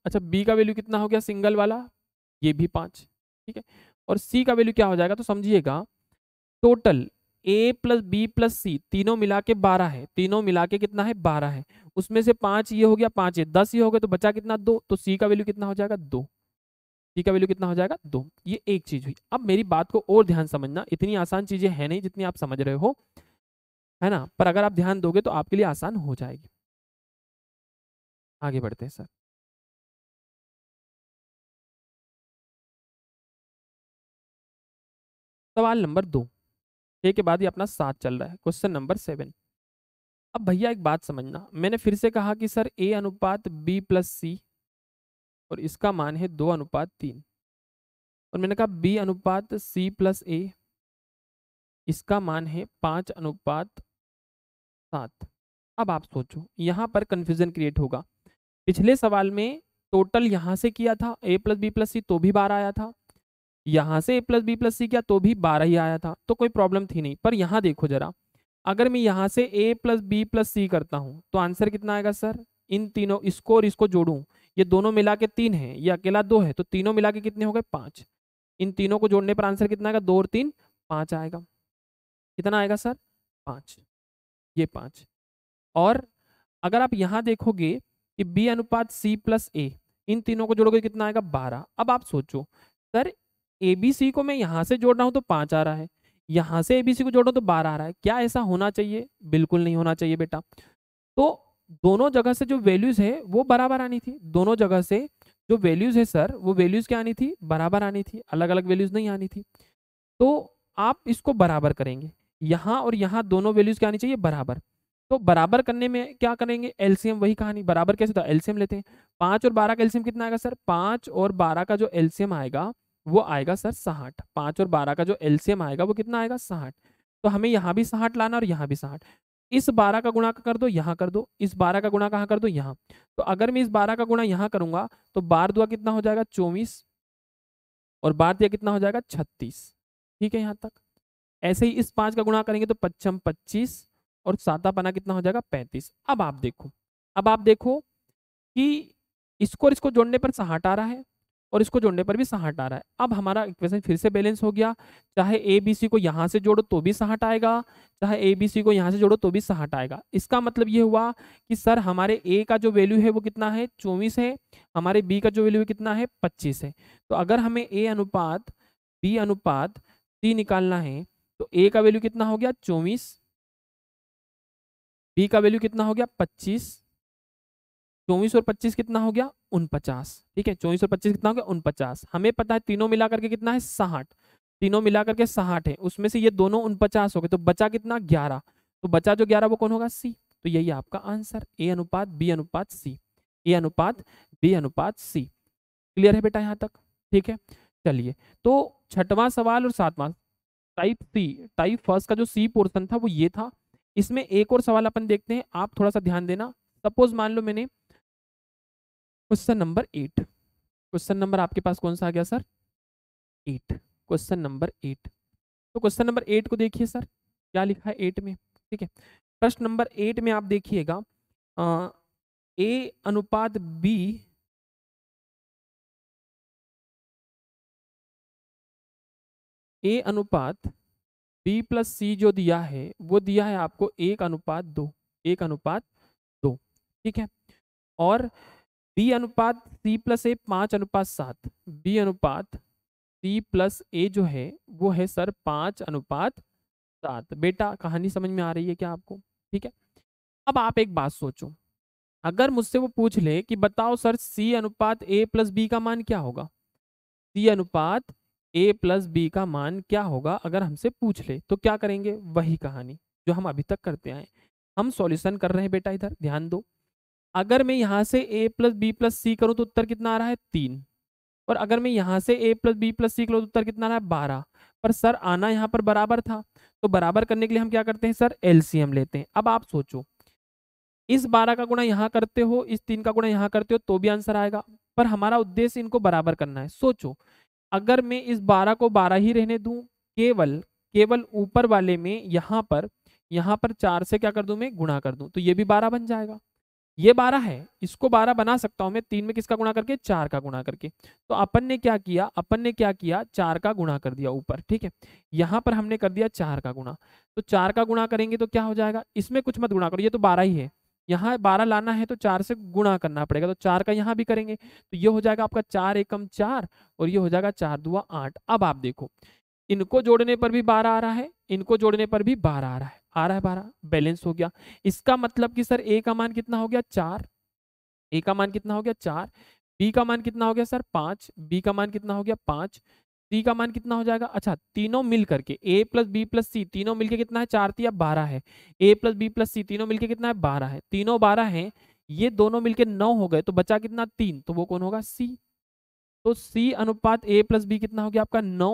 [SPEAKER 1] अच्छा बी का वैल्यू कितना हो गया सिंगल वाला ये भी पाँच ठीक है और सी का वैल्यू क्या हो जाएगा तो समझिएगा total A plus B plus C तीनों मिला के बारह है तीनों मिला के कितना है बारह है उसमें से पांच ये हो गया पांच ये दस ये हो गया तो बचा कितना दो तो सी का वैल्यू कितना हो जाएगा दो सी का वैल्यू कितना हो जाएगा दो ये एक चीज हुई अब मेरी बात को और ध्यान समझना इतनी आसान चीजें है नहीं जितनी आप समझ रहे हो है ना पर अगर आप ध्यान दोगे तो आपके लिए आसान हो जाएगी
[SPEAKER 2] आगे बढ़ते हैं सर सवाल नंबर दो
[SPEAKER 1] छः के बाद ये अपना सात चल रहा है क्वेश्चन नंबर सेवन अब भैया एक बात समझना मैंने फिर से कहा कि सर ए अनुपात बी प्लस सी और इसका मान है दो अनुपात तीन और मैंने कहा बी अनुपात सी प्लस ए इसका मान है पाँच अनुपात सात अब आप सोचो यहाँ पर कन्फ्यूजन क्रिएट होगा पिछले सवाल में टोटल यहाँ से किया था A plus B plus C तो भी बारह आया था यहाँ से A plus B plus C किया तो भी बारह ही आया था तो कोई प्रॉब्लम थी नहीं पर यहाँ देखो जरा अगर मैं यहाँ से A plus B plus C करता हूँ तो आंसर कितना आएगा सर इन तीनों इसको और इसको जोड़ूँ ये दोनों मिला के तीन है ये अकेला दो है तो तीनों मिला के कितने हो गए पाँच इन तीनों को जोड़ने पर आंसर कितना आएगा दो और तीन पाँच आएगा कितना आएगा सर पाँच ये पाँच और अगर आप यहाँ देखोगे कि बी अनुपात सी प्लस ए इन तीनों को जोड़ोगे कितना आएगा बारह अब आप सोचो सर एबीसी को मैं यहाँ से जोड़ रहा हूँ तो पाँच आ रहा है यहाँ से एबीसी को जोड़ रहा हूँ तो बारह आ रहा है क्या ऐसा होना चाहिए बिल्कुल नहीं होना चाहिए बेटा तो दोनों जगह से जो वैल्यूज है वो बराबर आनी थी दोनों जगह से जो वैल्यूज है सर वो वैल्यूज क्या आनी थी बराबर आनी थी अलग अलग वैल्यूज नहीं आनी थी तो आप इसको बराबर करेंगे यहाँ और यहाँ दोनों वैल्यूज क्या आनी चाहिए बराबर तो बराबर करने में क्या करेंगे एलसीएम वही कहानी बराबर कैसे था एलसीएम लेते हैं पाँच और बारह का एलसीएम कितना आएगा सर पाँच और बारह का जो एलसीएम आएगा वो आएगा सर साठ पाँच और बारह का जो एलसीएम आएगा वो कितना आएगा साठ तो हमें यहाँ भी साठ लाना और यहाँ भी साठ इस बारह का गुणा कर दो यहाँ कर दो इस बारह का गुणा कहाँ कर दो यहाँ तो अगर मैं इस बारह का गुणा यहाँ करूंगा तो बार दुआ कितना हो जाएगा चौबीस और बार दिया कितना हो जाएगा छत्तीस ठीक है यहाँ तक ऐसे ही इस पाँच का गुणा करेंगे तो पच्चम पच्चीस और साता पना कितना हो जाएगा पैंतीस अब आप देखो अब आप देखो कि इसको और इसको जोड़ने पर साहट आ रहा है और इसको जोड़ने पर भी साहट आ रहा है अब हमारा इक्वेशन फिर से बैलेंस हो गया चाहे ए बी सी को यहाँ से जोड़ो तो भी साहट आएगा चाहे ए बी सी को यहाँ से जोड़ो तो भी साठ आएगा इसका मतलब ये हुआ कि सर हमारे ए का जो वैल्यू है वो कितना है चौबीस है हमारे बी का जो वैल्यू है कितना है पच्चीस है तो अगर हमें ए अनुपात बी अनुपात सी निकालना है तो ए का वैल्यू कितना हो गया चौबीस बी का वैल्यू कितना हो गया पच्चीस चौबीस और पच्चीस कितना हो गया उनपचास ठीक है चौबीस और पच्चीस कितना हो गया उनपचास हमें पता है तीनों मिला करके कितना है साठ तीनों मिला करके साठ है उसमें से ये दोनों उनपचास हो गए तो बचा कितना ग्यारह तो बचा जो ग्यारह वो कौन होगा सी तो यही आपका आंसर ए अनुपात बी अनुपात सी ए अनुपात बी अनुपात सी क्लियर है बेटा यहाँ तक ठीक है चलिए तो छठवां सवाल और सातवां टाइप सी टाइप फर्स्ट का जो सी पोर्शन था वो ये था इसमें एक और सवाल अपन देखते हैं आप थोड़ा सा ध्यान देना सपोज मान लो मैंने question number eight question number आपके पास कौन सा आ गया sir eight question number eight तो क्वेश्चन नंबर एट को देखिए सर क्या लिखा है एट में ठीक है प्रश्न नंबर एट में आप देखिएगा ए अनुपात बी ए अनुपात बी प्लस सी जो दिया है वो दिया है आपको एक अनुपात दो एक अनुपात दो ठीक है और बी अनुपात सी प्लस ए पाँच अनुपात सात बी अनुपात सी प्लस ए जो है वो है सर पाँच अनुपात सात बेटा कहानी समझ में आ रही है क्या आपको ठीक है अब आप एक बात सोचो अगर मुझसे वो पूछ ले कि बताओ सर सी अनुपात ए प्लस बी का मान क्या होगा सी अनुपात ए प्लस बी का मान क्या होगा अगर हमसे पूछ ले तो क्या करेंगे वही कहानी जो हम अभी तक करते आए हम सॉल्यूशन कर रहे हैं बेटा इधर ध्यान दो अगर मैं यहाँ से A plus B plus C करूँ तो उत्तर कितना आ रहा है तीन और अगर मैं यहाँ से A plus B plus C करूँ तो उत्तर कितना आ रहा है बारह पर सर आना यहाँ पर बराबर था तो बराबर करने के लिए हम क्या करते हैं सर एल लेते हैं अब आप सोचो इस बारह का गुणा यहाँ करते हो इस तीन का गुणा यहाँ करते हो तो भी आंसर आएगा पर हमारा उद्देश्य इनको बराबर करना है सोचो अगर मैं इस बारह को बारह ही रहने दूँ केवल केवल ऊपर वाले में यहाँ पर यहाँ पर चार से क्या कर दूँ मैं गुणा कर दूँ तो ये भी बारह बन जाएगा ये बारह है इसको बारह बना सकता हूं मैं तीन में किसका गुणा करके चार का गुणा करके तो अपन ने क्या किया अपन ने क्या किया चार का गुणा कर दिया ऊपर ठीक है यहां पर हमने कर दिया चार का गुणा तो चार का गुणा करेंगे तो क्या हो जाएगा इसमें कुछ मत गुणा करो ये तो बारह ही है यहाँ बारह लाना है तो चार से गुणा करना पड़ेगा तो चार का यहाँ भी करेंगे तो ये हो जाएगा आपका चार एकम चार और ये हो जाएगा चार दुआ आठ अब आप देखो इनको जोड़ने पर भी बारह आ रहा है इनको जोड़ने पर भी बारह आ रहा है आ रहा है बारह बैलेंस हो गया इसका मतलब कि सर ए का मान कितना हो गया चार ए का मान कितना हो गया चार बी का मान कितना हो गया सर पाँच बी का मान कितना हो गया पाँच सी का मान कितना हो जाएगा अच्छा तीनों मिल करके A plus B plus C तीनों मिलके कितना है चार या बारह है A plus B plus C तीनों मिलके कितना है बारह है तीनों बारह है ये दोनों मिलके नौ हो गए तो बचा कितना तीन तो वो कौन होगा सी तो सी अनुपात ए प्लस बी कितना हो गया आपका नौ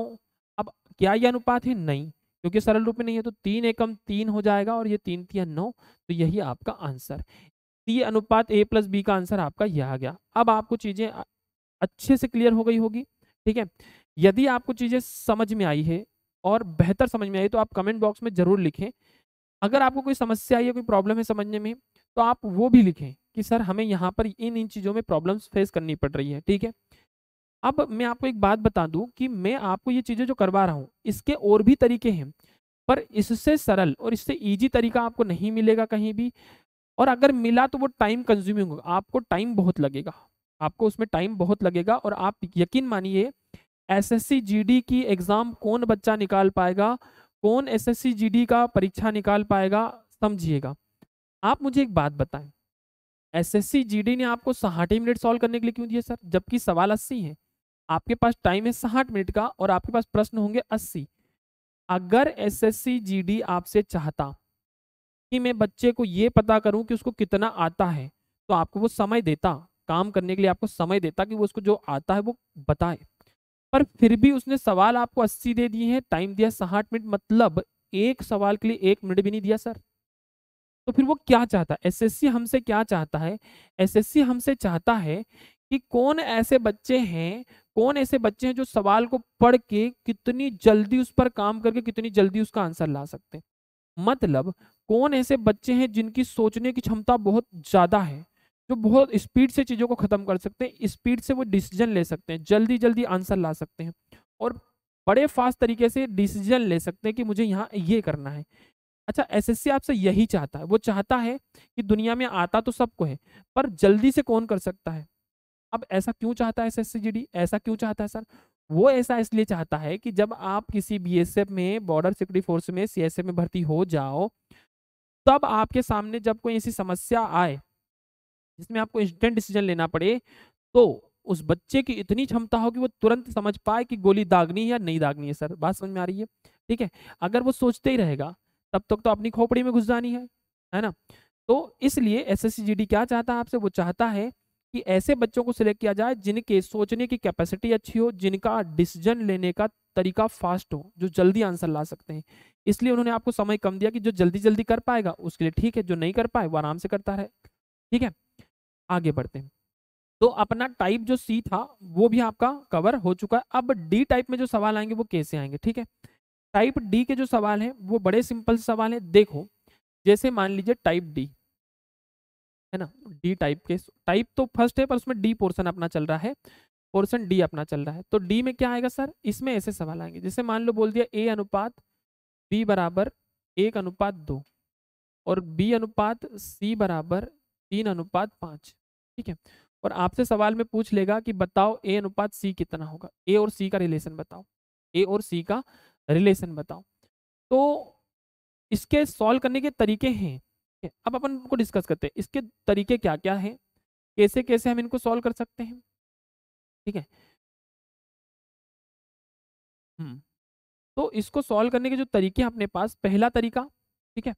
[SPEAKER 1] अब क्या ये अनुपात है नहीं क्योंकि सरल रूप में नहीं है तो तीन एकम तीन हो जाएगा और ये तीन तीन नौ तो यही आपका आंसर ती तो अनुपात ए प्लस बी का आंसर आपका यह आ गया अब आपको चीजें अच्छे से क्लियर हो गई होगी ठीक है यदि आपको चीजें समझ में आई है और बेहतर समझ में आई तो आप कमेंट बॉक्स में जरूर लिखें अगर आपको कोई समस्या आई है कोई प्रॉब्लम है समझने में तो आप वो भी लिखें कि सर हमें यहाँ पर इन इन चीज़ों में प्रॉब्लम्स फेस करनी पड़ रही है ठीक है अब मैं आपको एक बात बता दूं कि मैं आपको ये चीज़ें जो करवा रहा हूँ इसके और भी तरीके हैं पर इससे सरल और इससे ईजी तरीका आपको नहीं मिलेगा कहीं भी और अगर मिला तो वो टाइम कंज्यूमिंग होगा आपको टाइम बहुत लगेगा आपको उसमें टाइम बहुत लगेगा और आप यकीन मानिए एसएससी जीडी की एग्ज़ाम कौन बच्चा निकाल पाएगा कौन एसएससी जीडी का परीक्षा निकाल पाएगा समझिएगा आप मुझे एक बात बताएं एसएससी जीडी ने आपको साठ मिनट सॉल्व करने के लिए क्यों दिया सर जबकि सवाल अस्सी है आपके पास टाइम है साठ मिनट का और आपके पास प्रश्न होंगे अस्सी अगर एस एस आपसे चाहता कि मैं बच्चे को ये पता करूं कि उसको कितना आता है तो आपको वो समय देता काम करने के लिए आपको समय देता कि वो उसको जो आता है वो बताए पर फिर भी उसने सवाल आपको अस्सी दे दिए हैं टाइम दिया साठ मिनट मतलब एक सवाल के लिए एक मिनट भी नहीं दिया सर तो फिर वो क्या चाहता है एस हमसे क्या चाहता है एस हमसे चाहता है कि कौन ऐसे बच्चे हैं कौन ऐसे बच्चे हैं जो सवाल को पढ़ के कितनी जल्दी उस पर काम करके कितनी जल्दी उसका आंसर ला सकते हैं मतलब कौन ऐसे बच्चे हैं जिनकी सोचने की क्षमता बहुत ज़्यादा है जो बहुत स्पीड से चीज़ों को ख़त्म कर सकते हैं स्पीड से वो डिसीजन ले सकते हैं जल्दी जल्दी आंसर ला सकते हैं और बड़े फास्ट तरीके से डिसीजन ले सकते हैं कि मुझे यहाँ ये करना है अच्छा एसएससी आपसे यही चाहता है वो चाहता है कि दुनिया में आता तो सबको है पर जल्दी से कौन कर सकता है अब ऐसा क्यों चाहता है एस ऐसा क्यों चाहता है सर वो ऐसा इसलिए चाहता है कि जब आप किसी बी में बॉर्डर सिक्योरिटी फोर्स में सी में भर्ती हो जाओ तब आपके सामने जब कोई ऐसी समस्या आए जिसमें आपको इंस्टेंट डिसीजन लेना पड़े तो उस बच्चे की इतनी क्षमता हो कि वो तुरंत समझ पाए कि गोली दागनी है या नहीं दागनी है सर बात समझ में आ रही है ठीक है अगर वो सोचते ही रहेगा तब तक तो अपनी खोपड़ी में घुस जानी है है ना तो इसलिए एस क्या चाहता है आपसे वो चाहता है कि ऐसे बच्चों को सिलेक्ट किया जाए जिनके सोचने की कैपेसिटी अच्छी हो जिनका डिसीजन लेने का तरीका फास्ट हो जो जल्दी आंसर ला सकते हैं इसलिए उन्होंने आपको समय कम दिया कि जो जल्दी जल्दी कर पाएगा उसके लिए ठीक है जो नहीं कर पाए वो आराम से करता रहे ठीक है आगे बढ़ते हैं तो अपना टाइप जो सी था वो भी आपका कवर हो चुका है अब डी टाइप में जो सवाल आएंगे वो कैसे आएंगे ठीक है टाइप डी के जो सवाल हैं वो बड़े सिंपल सवाल हैं देखो जैसे मान लीजिए टाइप डी है ना डी टाइप के टाइप तो फर्स्ट है पर उसमें डी पोर्सन अपना चल रहा है पोर्सन डी अपना चल रहा है तो डी में क्या आएगा सर इसमें ऐसे सवाल आएंगे जैसे मान लो बोल दिया ए अनुपात बी बराबर एक अनुपात दो और बी अनुपात सी बराबर तीन अनुपात पाँच ठीक है और आपसे सवाल में पूछ लेगा कि बताओ ए अनुपात सी कितना होगा ए और सी का रिलेशन बताओ ए और सी का रिलेशन बताओ तो इसके सॉल्व करने के तरीके हैं अब अपन उनको डिस्कस करते हैं इसके तरीके क्या क्या हैं कैसे कैसे हम इनको सॉल्व कर सकते हैं ठीक है हम्म, तो इसको सॉल्व करने के जो तरीके हैं अपने पास पहला तरीका ठीक है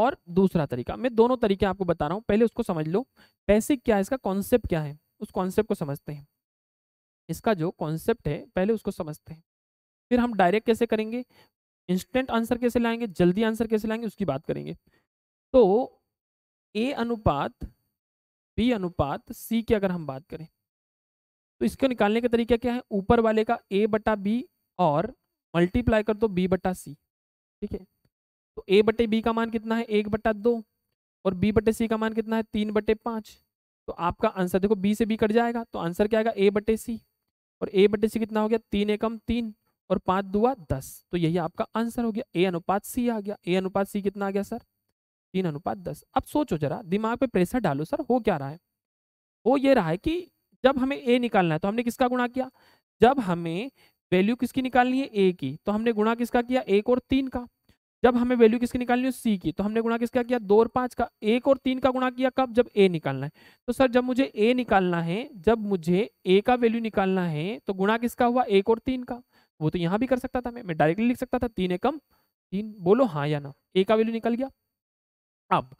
[SPEAKER 1] और दूसरा तरीका मैं दोनों तरीके आपको बता रहा हूँ पहले उसको समझ लो बेसिक क्या है इसका कॉन्सेप्ट क्या है उस कॉन्सेप्ट को समझते हैं इसका जो कॉन्सेप्ट है पहले उसको समझते हैं फिर हम डायरेक्ट कैसे करेंगे इंस्टेंट आंसर कैसे लाएंगे जल्दी आंसर कैसे लाएंगे उसकी बात करेंगे तो ए अनुपात बी अनुपात सी की अगर हम बात करें तो इसको निकालने का तरीका क्या है ऊपर वाले का ए बटा बी और मल्टीप्लाई कर दो बी बटा सी ठीक है तो ए बटे बी का मान कितना है एक बटा दो और बी बटे सी का मान कितना है तीन बटे पाँच तो आपका आंसर देखो बी से बी कट जाएगा तो आंसर क्या आएगा ए बटे सी और ए बटे सी कितना हो गया तीन एकम तीन और पाँच दुआ दस तो यही आपका आंसर हो गया ए अनुपात सी आ गया ए अनुपात सी कितना आ गया सर तीन अनुपात दस अब सोचो जरा दिमाग पे प्रेशर डालो सर हो क्या रहा है वो ये रहा है कि जब हमें ए निकालना है तो हमने किसका गुणा किया जब हमें वैल्यू किसकी निकालनी है ए की तो हमने गुणा किसका किया एक और तीन का जब हमें वैल्यू किसकी निकालनी है सी की तो हमने गुणा किसका किया दो और पाँच का एक और तीन का गुणा किया कब जब ए निकालना है तो सर जब मुझे ए निकालना है जब मुझे ए का वैल्यू निकालना है तो गुणा किसका हुआ एक और तीन का वो तो यहाँ भी कर सकता था मैं मैं डायरेक्टली लिख सकता था तीन एकम तीन बोलो हाँ या ना ए का वैल्यू निकल गया अब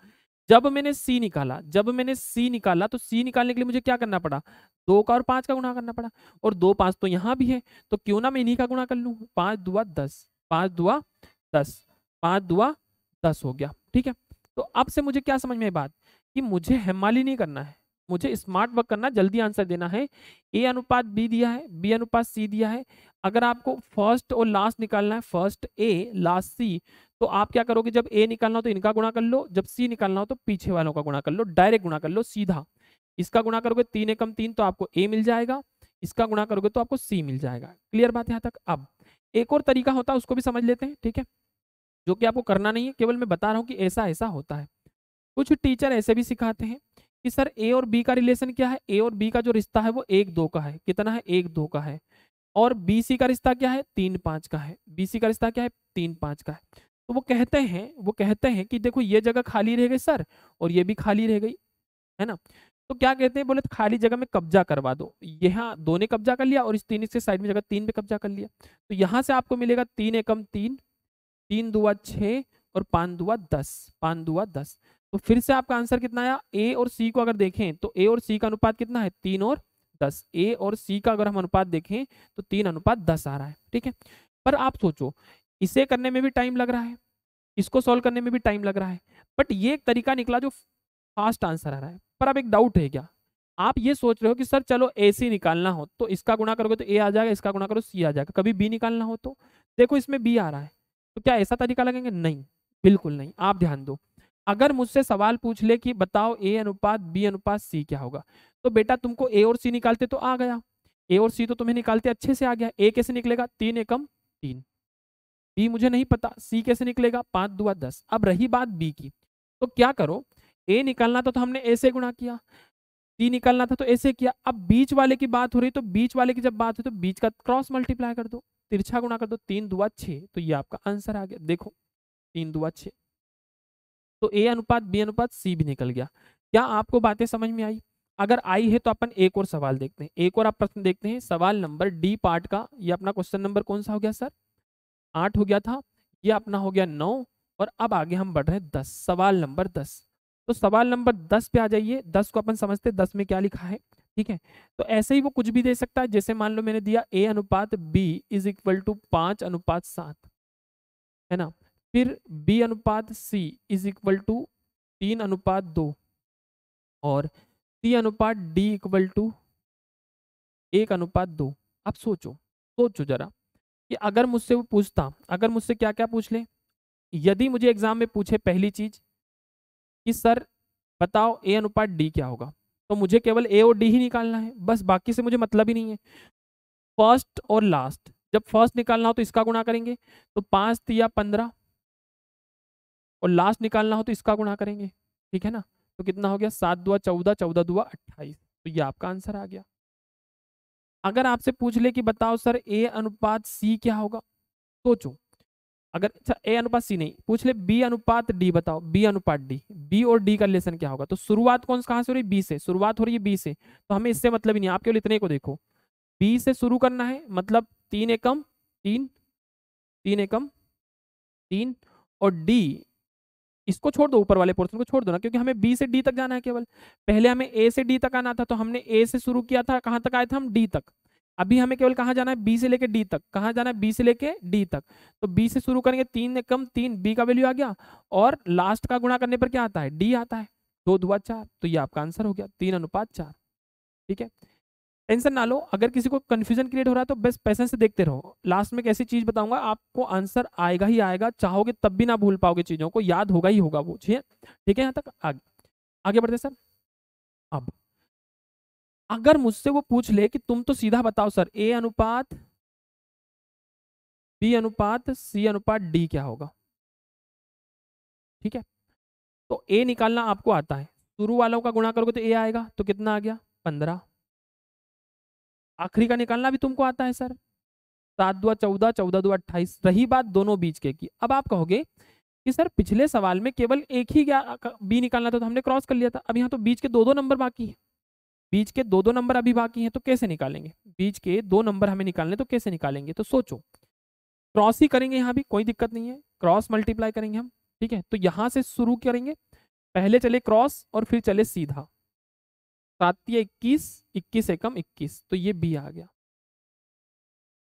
[SPEAKER 1] जब मैंने सी निकाला जब मैंने सी निकाला तो सी निकालने के लिए मुझे क्या करना पड़ा दो का और पांच का गुणा करना पड़ा और दो पांच तो यहाँ भी है तो क्यों ना मैं इन्हीं का गुणा कर लू पांच दुआ दस पांच दुआ दस पांच दुआ दस हो गया ठीक है तो अब से मुझे क्या समझ में बात कि मुझे हेमाली नहीं करना है मुझे स्मार्ट वर्क करना जल्दी आंसर देना है ए अनुपात बी दिया है बी अनुपात सी दिया है अगर आपको फर्स्ट और लास्ट निकालना है फर्स्ट ए लास्ट सी तो आप क्या करोगे जब ए निकालना हो तो इनका गुणा कर लो जब सी निकालना हो तो पीछे वालों का गुणा कर लो डायरेक्ट गुणा कर लो सीधा इसका गुणा करोगे तीन एकम तीन तो आपको ए मिल जाएगा इसका गुणा करोगे तो आपको सी मिल जाएगा क्लियर बात यहाँ तक अब एक और तरीका होता है उसको भी समझ लेते हैं ठीक है जो कि आपको करना नहीं है केवल मैं बता रहा हूँ कि ऐसा ऐसा होता है कुछ टीचर ऐसे भी सिखाते हैं कि सर ए और बी का रिलेशन क्या है ए और बी का जो रिश्ता है वो एक दो का है कितना है एक दो का है और बी सी का रिश्ता क्या है तीन पाँच का है बी सी का रिश्ता क्या है तीन पाँच का है तो वो कहते हैं वो कहते हैं कि देखो ये जगह खाली रह गई सर और ये भी खाली रह गई है ना तो क्या कहते हैं बोले तो खाली जगह में कब्जा करवा दो यहाँ दो ने कब्जा कर लिया और इस तीन इसके साइड में जगह तीन पे कब्जा कर लिया तो यहाँ से आपको मिलेगा तीन एकम तीन तीन दुआ छः और पाँच दुआ दस पाँच दुआ दस तो फिर से आपका आंसर कितना आया ए और सी को अगर देखें तो ए और सी का अनुपात कितना है तीन और दस ए और सी का अगर हम अनुपात देखें तो तीन अनुपात दस आ रहा है ठीक है पर आप सोचो इसे करने में भी टाइम लग रहा है इसको सॉल्व करने में भी टाइम लग रहा है बट ये एक तरीका निकला जो फास्ट आंसर आ रहा है पर अब एक डाउट है क्या आप ये सोच रहे हो कि सर चलो ए सी निकालना हो तो इसका गुणा करोगे तो ए आ जाएगा इसका गुणा करो सी आ जाएगा कभी बी निकालना हो तो देखो इसमें बी आ रहा है तो क्या ऐसा तरीका लगेंगे नहीं बिल्कुल नहीं आप ध्यान दो अगर मुझसे सवाल पूछ ले कि बताओ ए अनुपात बी अनुपात सी क्या होगा तो बेटा तुमको ए और सी निकालते तो आ गया ए और सी तो तुम्हें निकालते अच्छे से आ गया ए कैसे निकलेगा तीन एकम तीन बी मुझे नहीं पता सी कैसे निकलेगा पाँच दुआ दस अब रही बात बी की तो क्या करो ए निकालना था तो हमने ऐसे गुणा किया सी निकालना था तो ऐसे किया अब बीच वाले की बात हो रही तो बीच वाले की जब बात हो तो बीच का क्रॉस मल्टीप्लाई कर दो तिरछा गुणा कर दो तीन दुआ छः तो ये आपका आंसर आ गया देखो तीन दुआ छः तो ए अनुपात बी अनुपात सी भी निकल गया क्या आपको बातें समझ में आई अगर आई है तो अपन एक और सवाल देखते हैं एक और आप प्रश्न देखते हैं सवाल नंबर डी पार्ट का ये अपना क्वेश्चन नंबर कौन सा हो गया सर आठ हो गया था ये अपना हो गया नौ और अब आगे हम बढ़ रहे हैं दस सवाल नंबर दस तो सवाल नंबर दस पे आ जाइए दस को अपन समझते हैं दस में क्या लिखा है ठीक है तो ऐसे ही वो कुछ भी दे सकता है जैसे मान लो मैंने दिया ए अनुपात बी इज इक्वल टू पांच अनुपात सात है ना फिर बी अनुपात सी इज इक्वल टू तीन अनुपात दो और सी अनुपात डी इक्वल टू एक अनुपात दो आप सोचो सोचो जरा कि अगर मुझसे वो पूछता अगर मुझसे क्या क्या पूछ ले यदि मुझे एग्जाम में पूछे पहली चीज कि सर बताओ ए अनुपात डी क्या होगा तो मुझे केवल ए और डी ही निकालना है बस बाकी से मुझे मतलब ही नहीं है फर्स्ट और लास्ट जब फर्स्ट निकालना हो तो इसका गुणा करेंगे तो पाँच या पंद्रह और लास्ट निकालना हो तो इसका गुणा करेंगे ठीक है ना तो कितना हो गया सात दुआ चौदह चौदह दुआ अट्ठाईस तो ये आपका आंसर आ गया अगर आपसे पूछ ले कि बताओ सर ए अनुपात सी क्या होगा सोचो अगर अच्छा ए अनुपात सी नहीं पूछ ले बी अनुपात डी बताओ बी अनुपात डी बी और डी का लेसन क्या होगा तो शुरुआत कौन कहाँ से हो रही है बी से शुरुआत हो रही है बी से तो हमें इससे मतलब ही नहीं आप केवल इतने को देखो बी से शुरू करना है मतलब तीन एकम तीन तीन एकम तीन और डी इसको छोड़ दो ऊपर वाले पोर्शन को छोड़ दो ना क्योंकि हमें बी से डी तक जाना है केवल पहले हमें ए से डी तक आना था तो हमने ए से शुरू किया था कहाँ तक आए थे हम डी तक अभी हमें केवल कहाँ जाना है बी से लेके डी तक कहाँ जाना है बी से लेके डी तक तो बी से शुरू करेंगे तीन कम तीन बी का वैल्यू आ गया और लास्ट का गुणा करने पर क्या आता है डी आता है दो दुआ चार तो ये आपका आंसर हो गया तीन अनुपात चार ठीक है टेंशन ना लो अगर किसी को कन्फ्यूजन क्रिएट हो रहा है तो बेस्ट पैसन से देखते रहो लास्ट में कैसी चीज बताऊंगा आपको आंसर आएगा ही आएगा चाहोगे तब भी ना भूल पाओगे चीजों को याद होगा ही होगा वो ठीक है ठीक है यहाँ तक आगे आगे बढ़ते सर अब अगर मुझसे वो पूछ ले कि तुम तो सीधा बताओ सर ए अनुपात बी अनुपात सी अनुपात डी क्या होगा ठीक है तो ए निकालना आपको आता है शुरू वालों का गुणा करोगे तो ए आएगा तो कितना आ गया पंद्रह आखिरी का निकालना भी तुमको आता है सर सात दुआ चौदह चौदह दुआ अट्ठाईस रही बात दोनों बीच के की अब आप कहोगे कि सर पिछले सवाल में केवल एक ही बी निकालना था तो हमने क्रॉस कर लिया था अब यहाँ तो बीच के दो दो नंबर बाकी है बीच के दो दो नंबर अभी बाकी हैं तो कैसे निकालेंगे बीच के दो नंबर हमें निकालने तो कैसे निकालेंगे तो सोचो क्रॉस ही करेंगे यहाँ भी कोई दिक्कत नहीं है क्रॉस मल्टीप्लाई करेंगे हम ठीक है तो यहाँ से शुरू करेंगे पहले चले क्रॉस और फिर चले सीधा सात इक्कीस इक्कीस एकम इक्कीस तो ये बी आ गया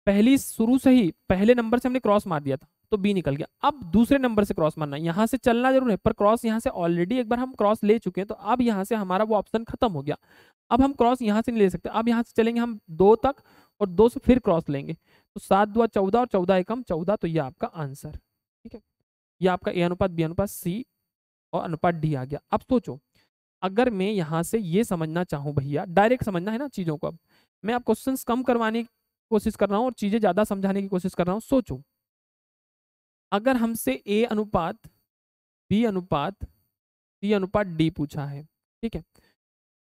[SPEAKER 1] पहली शुरू से ही पहले नंबर से हमने क्रॉस मार दिया था तो बी निकल गया अब दूसरे नंबर से क्रॉस मारना यहाँ से चलना जरूर है पर क्रॉस यहाँ से ऑलरेडी एक बार हम क्रॉस ले चुके हैं तो अब यहाँ से हमारा वो ऑप्शन खत्म हो गया अब हम क्रॉस यहाँ से नहीं ले सकते अब यहाँ से चलेंगे हम दो तक और दो से फिर क्रॉस लेंगे तो सात दो चौदह और चौदह एकम चौदह तो यह आपका आंसर ठीक है यह आपका ए अनुपात बी अनुपात सी और अनुपात डी आ गया अब सोचो अगर मैं यहाँ से ये समझना चाहूँ भैया डायरेक्ट समझना है ना चीज़ों को अब मैं आप क्वेश्चन कम करवाने की कोशिश कर रहा हूँ और चीज़ें ज़्यादा समझाने की कोशिश कर रहा हूँ सोचो अगर हमसे ए अनुपात बी अनुपात सी अनुपात डी पूछा है ठीक है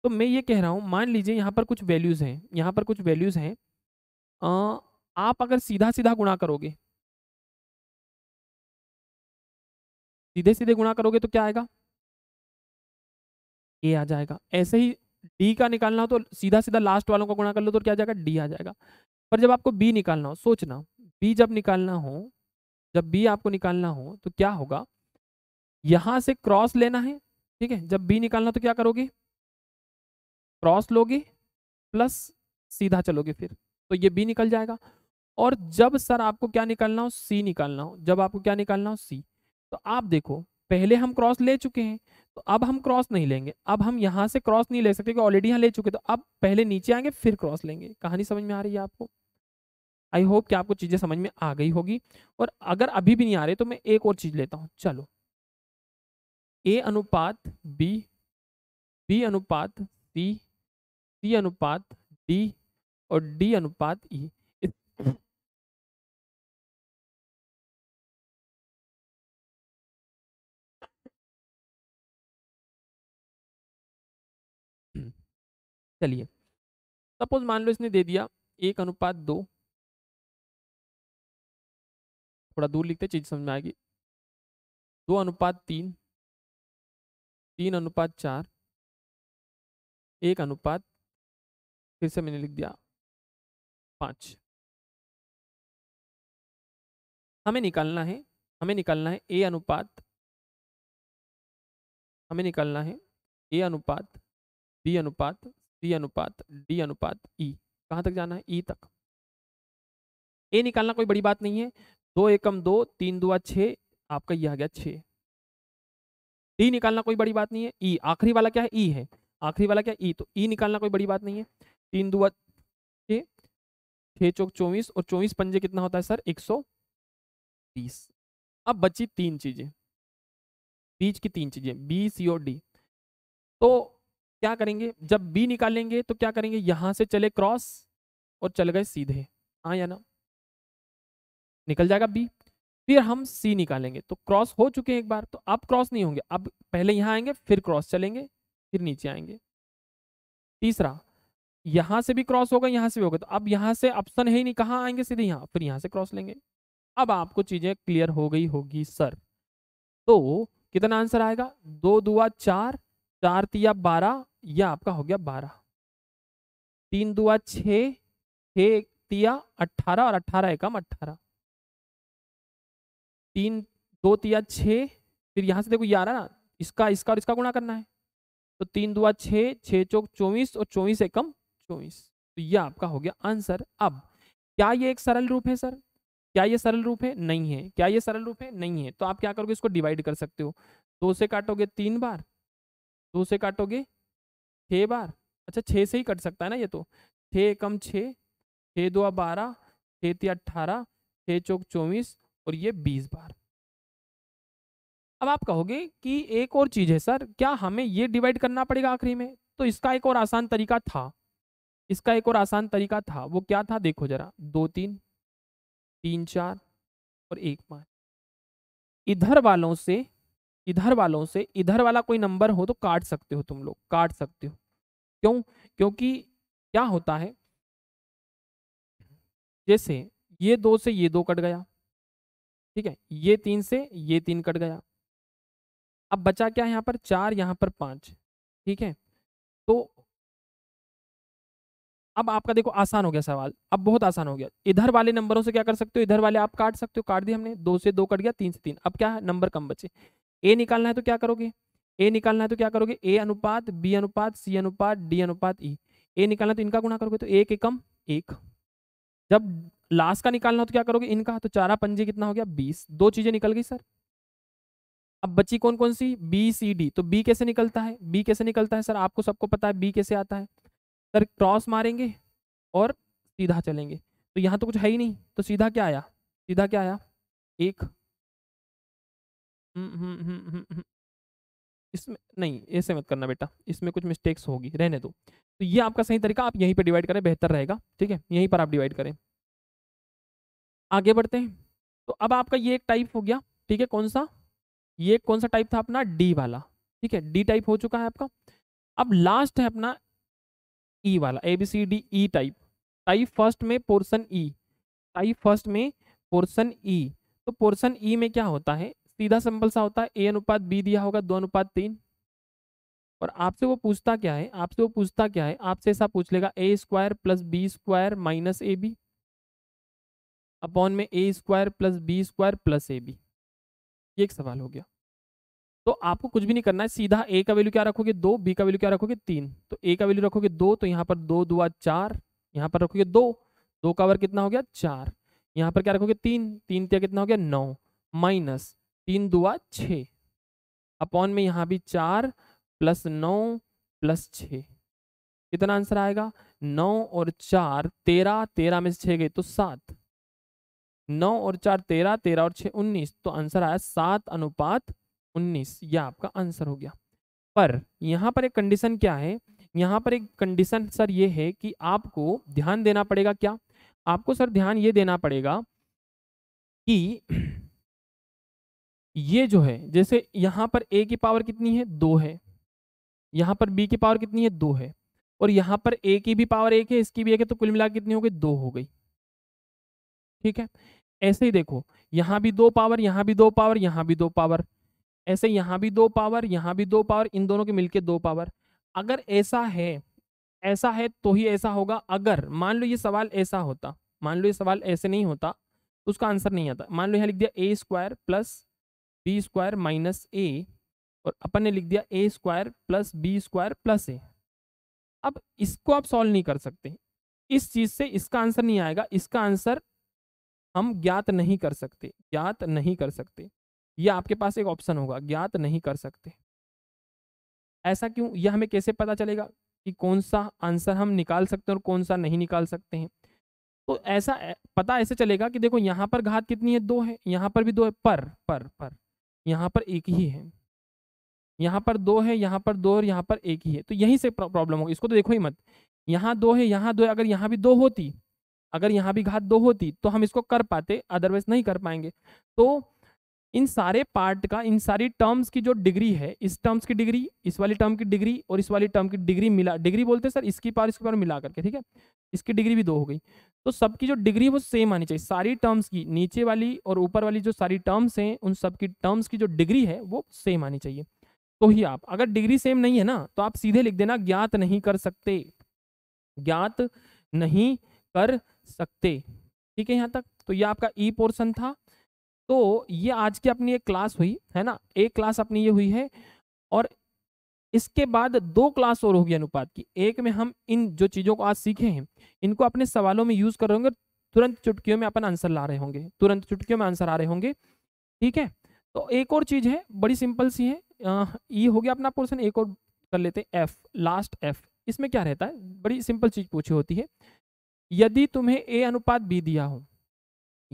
[SPEAKER 1] तो मैं ये कह रहा हूँ मान लीजिए यहाँ पर कुछ वैल्यूज़ हैं यहाँ पर कुछ वैल्यूज़ हैं आप अगर सीधा सीधा गुणा करोगे सीधे सीधे गुणा करोगे तो क्या आएगा ए आ जाएगा ऐसे ही डी का निकालना हो तो सीधा सीधा लास्ट वालों का गुणा कर लो तो क्या आ जाएगा डी आ जाएगा पर जब आपको बी निकालना हो सोचना बी जब निकालना हो जब बी आपको निकालना हो तो क्या होगा यहाँ से क्रॉस लेना है ठीक है जब बी निकालना तो क्या करोगे क्रॉस लोगे प्लस सीधा चलोगे फिर तो ये बी निकल जाएगा और जब सर आपको क्या निकालना हो सी निकालना हो जब आपको क्या निकालना हो सी तो आप देखो पहले हम क्रॉस ले चुके हैं तो अब हम क्रॉस नहीं लेंगे अब हम यहाँ से क्रॉस नहीं ले सकते क्योंकि ऑलरेडी यहाँ ले चुके तो अब पहले नीचे आएंगे फिर क्रॉस लेंगे कहानी समझ में आ रही है आपको आई होप कि आपको चीज़ें समझ में आ गई होगी और अगर अभी भी नहीं आ रही तो मैं एक और चीज़ लेता हूँ चलो ए अनुपात बी बी अनुपात सी सी अनुपात डी और डी अनुपात ई e.
[SPEAKER 2] चलिए सपोज मान लो इसने दे दिया एक अनुपात दो थोड़ा दूर लिखते चीज समझ में आएगी दो अनुपात तीन तीन अनुपात चार एक अनुपात फिर से मैंने लिख दिया पांच हमें निकालना है हमें निकालना है ए
[SPEAKER 1] अनुपात हमें निकालना है ए अनुपात बी अनुपात सी अनुपात डी अनुपात ई e. कहाँ तक जाना है ई e तक ए निकालना कोई बड़ी बात नहीं है दो एकम दो तीन दुआ छः आपका यह आ गया छः डी निकालना कोई बड़ी बात नहीं है ई e. आखिरी वाला क्या है ई है आखिरी वाला क्या ई तो ई निकालना कोई बड़ी बात नहीं है तीन दुआ छः छः चौक चौबीस और चौबीस पंजे कितना होता है सर एक अब बची तीन चीज़ें बीच की तीन चीज़ें बी सी और डी तो क्या करेंगे जब बी निकालेंगे तो क्या करेंगे यहां से चले क्रॉस और चल गए सीधे हाँ या ना निकल जाएगा बी फिर हम सी निकालेंगे तो क्रॉस हो चुके हैं एक बार तो अब क्रॉस नहीं होंगे अब पहले यहां आएंगे फिर क्रॉस चलेंगे फिर नीचे आएंगे तीसरा यहां से भी क्रॉस होगा यहां से भी होगा तो अब यहां से ऑप्शन है ही नहीं कहाँ आएंगे सीधे यहां फिर यहां से क्रॉस लेंगे अब आपको चीज़ें क्लियर हो गई होगी सर तो कितना आंसर आएगा दो दुआ चार चार तिया बारह यह आपका हो गया बारह तीन दुआ छिया तिया अट्ठारह और अट्ठारह एकम अट्ठारह तीन दो तिया छ फिर यहां से देखो ये आ रहा है ना इसका इसका और इसका गुणा करना है तो तीन दुआ छः चौक चौबीस और चौबीस एकम चौबीस तो ये आपका हो गया आंसर अब क्या ये एक सरल रूप है सर क्या ये सरल रूप है नहीं है क्या ये सरल रूप है नहीं है तो आप क्या करोगे इसको डिवाइड कर सकते हो दो से काटोगे तीन बार दो से काटोगे छः बार अच्छा छः से ही कट सकता है ना ये तो छः एकम छः छः दो बारह छः ती अट्ठारह छः चौक चौबीस और ये बीस बार अब आप कहोगे कि एक और चीज़ है सर क्या हमें ये डिवाइड करना पड़ेगा आखिरी में तो इसका एक और आसान तरीका था इसका एक और आसान तरीका था वो क्या था देखो जरा दो तीन तीन चार और एक पाँच इधर वालों से इधर वालों से इधर वाला कोई नंबर हो तो काट सकते हो तुम लोग काट सकते हो क्यों क्योंकि क्या होता है जैसे ये दो से ये दो कट गया ठीक है ये तीन से ये तीन कट गया अब बचा क्या है यहाँ पर चार यहाँ पर पांच ठीक है तो अब आपका देखो आसान हो गया सवाल अब बहुत आसान हो गया इधर वाले नंबरों से क्या कर सकते हो इधर वाले आप काट सकते हो काट दिए हमने दो से दो कट गया तीन से तीन अब क्या है नंबर कम बचे ए निकालना है तो क्या करोगे ए निकालना है तो क्या करोगे ए अनुपात बी अनुपात सी अनुपात डी अनुपात ई ए निकालना तो इनका गुणा करोगे तो एक एकम एक जब लास्ट का निकालना हो तो क्या करोगे इनका तो चारा पंजे कितना हो गया बीस दो चीजें निकल गई सर अब बची कौन कौन सी बी सी डी तो बी कैसे निकलता है बी कैसे निकलता है सर आपको सबको पता है बी कैसे आता है सर क्रॉस मारेंगे और सीधा चलेंगे तो यहाँ तो कुछ है ही नहीं तो सीधा क्या आया सीधा क्या आया एक हम्म, हम्म, हम्म, इसमें नहीं ऐसे मत करना बेटा इसमें कुछ मिस्टेक्स होगी रहने दो तो ये आपका सही तरीका आप यहीं पर डिवाइड करें बेहतर रहेगा ठीक है यहीं पर आप डिवाइड करें आगे बढ़ते हैं तो अब आपका ये एक टाइप हो गया ठीक है कौन सा ये कौन सा टाइप था अपना डी वाला ठीक है डी टाइप हो चुका है आपका अब लास्ट है अपना ई e वाला A B C D E type type first में पोर्सन ई टाइप फर्स्ट में पोर्सन ई e। तो पोर्सन ई e में क्या होता है सीधा सिंपल सा होता है ए अनुपात बी दिया होगा दो अनुपात तीन और आपसे वो पूछता क्या है आपसे वो पूछता क्या है आपसे ऐसा पूछ लेगा A square plus B square minus A B upon में A square plus B square plus A B ये एक सवाल हो गया तो आपको कुछ भी नहीं करना है सीधा ए का वैल्यू क्या रखोगे दो बी का वैल्यू क्या रखोगे तीन तो ए का वैल्यू रखोगे दो तो यहाँ पर दो दुआ चार यहाँ पर रखोगे दो दो का वर्ग कितना हो गया चार यहाँ पर क्या रखोगे तीन तीन त्या कितना हो गया नौ माइनस तीन दुआ छ अपॉन में यहाँ भी चार प्लस नौ प्लस छ कितना आंसर आएगा नौ और चार तेरह तेरह में से छः गए तो सात नौ और चार तेरह तेरह और छः उन्नीस तो आंसर आया सात अनुपात उन्नीस यह आपका आंसर हो गया पर यहाँ पर एक कंडीशन क्या है यहाँ पर एक कंडीशन सर ये है कि आपको ध्यान देना पड़ेगा क्या आपको सर ध्यान ये देना पड़ेगा कि ये जो है जैसे यहाँ पर ए की पावर कितनी है दो है यहाँ पर बी की पावर कितनी है दो है और यहाँ पर ए की भी पावर एक है इसकी भी एक है तो कुल मिला कितनी हो गई दो हो गई ठीक है ऐसे ही देखो यहाँ भी दो पावर यहाँ भी दो पावर यहाँ भी दो पावर ऐसे यहाँ भी दो पावर यहाँ भी दो पावर इन दोनों के मिलके दो पावर अगर ऐसा है ऐसा है तो ही ऐसा होगा अगर मान लो ये सवाल ऐसा होता मान लो ये सवाल ऐसे नहीं होता तो उसका आंसर नहीं आता मान लो यहाँ लिख दिया A square plus B square minus A और अपन ने लिख दिया A square plus B square plus A अब इसको आप सॉल्व नहीं कर सकते इस चीज़ से इसका आंसर नहीं आएगा इसका आंसर हम ज्ञात नहीं कर सकते ज्ञात नहीं कर सकते ये आपके पास एक ऑप्शन होगा ज्ञात नहीं कर सकते ऐसा क्यों यह हमें कैसे पता चलेगा कि कौन सा आंसर हम निकाल सकते हैं और कौन सा नहीं निकाल सकते हैं तो ऐसा पता ऐसे चलेगा कि देखो यहाँ पर घात कितनी है दो है यहाँ पर भी दो है पर पर पर यहाँ पर एक ही है यहाँ पर दो है यहाँ पर दो और यहाँ पर एक ही है तो यहीं से प्रॉब्लम होगी इसको तो देखो ही मत यहाँ दो है यहाँ दो है अगर यहाँ भी दो होती अगर यहाँ भी घात दो होती तो हम इसको कर पाते अदरवाइज नहीं कर पाएंगे तो इन सारे पार्ट का इन सारी टर्म्स की जो डिग्री है इस टर्म्स की डिग्री इस वाली टर्म की डिग्री और इस वाली टर्म की डिग्री मिला डिग्री बोलते हैं सर इसकी पार इसकी पार मिला करके ठीक है इसकी डिग्री भी दो हो गई तो सबकी जो डिग्री वो सेम आनी चाहिए सारी टर्म्स की नीचे वाली और ऊपर वाली जो सारी टर्म्स हैं उन सबकी टर्म्स की जो डिग्री है वो सेम आनी चाहिए तो ही आप अगर डिग्री सेम नहीं है ना तो आप सीधे लिख देना ज्ञात नहीं कर सकते ज्ञात नहीं कर सकते ठीक है यहाँ तक तो ये आपका ई e पोर्सन था तो ये आज की अपनी एक क्लास हुई है ना एक क्लास अपनी ये हुई है और इसके बाद दो क्लास और होगी अनुपात की एक में हम इन जो चीज़ों को आज सीखे हैं इनको अपने सवालों में यूज़ कर रहे होंगे तुरंत चुटकियों में अपन आंसर ला रहे होंगे तुरंत चुटकियों में आंसर आ रहे होंगे ठीक है तो एक और चीज़ है बड़ी सिंपल सी है ये हो गया अपना पोर्सन एक और कर लेते हैं एफ लास्ट एफ इसमें क्या रहता है बड़ी सिंपल चीज़ पूछी होती है यदि तुम्हें ए अनुपात बी दिया हो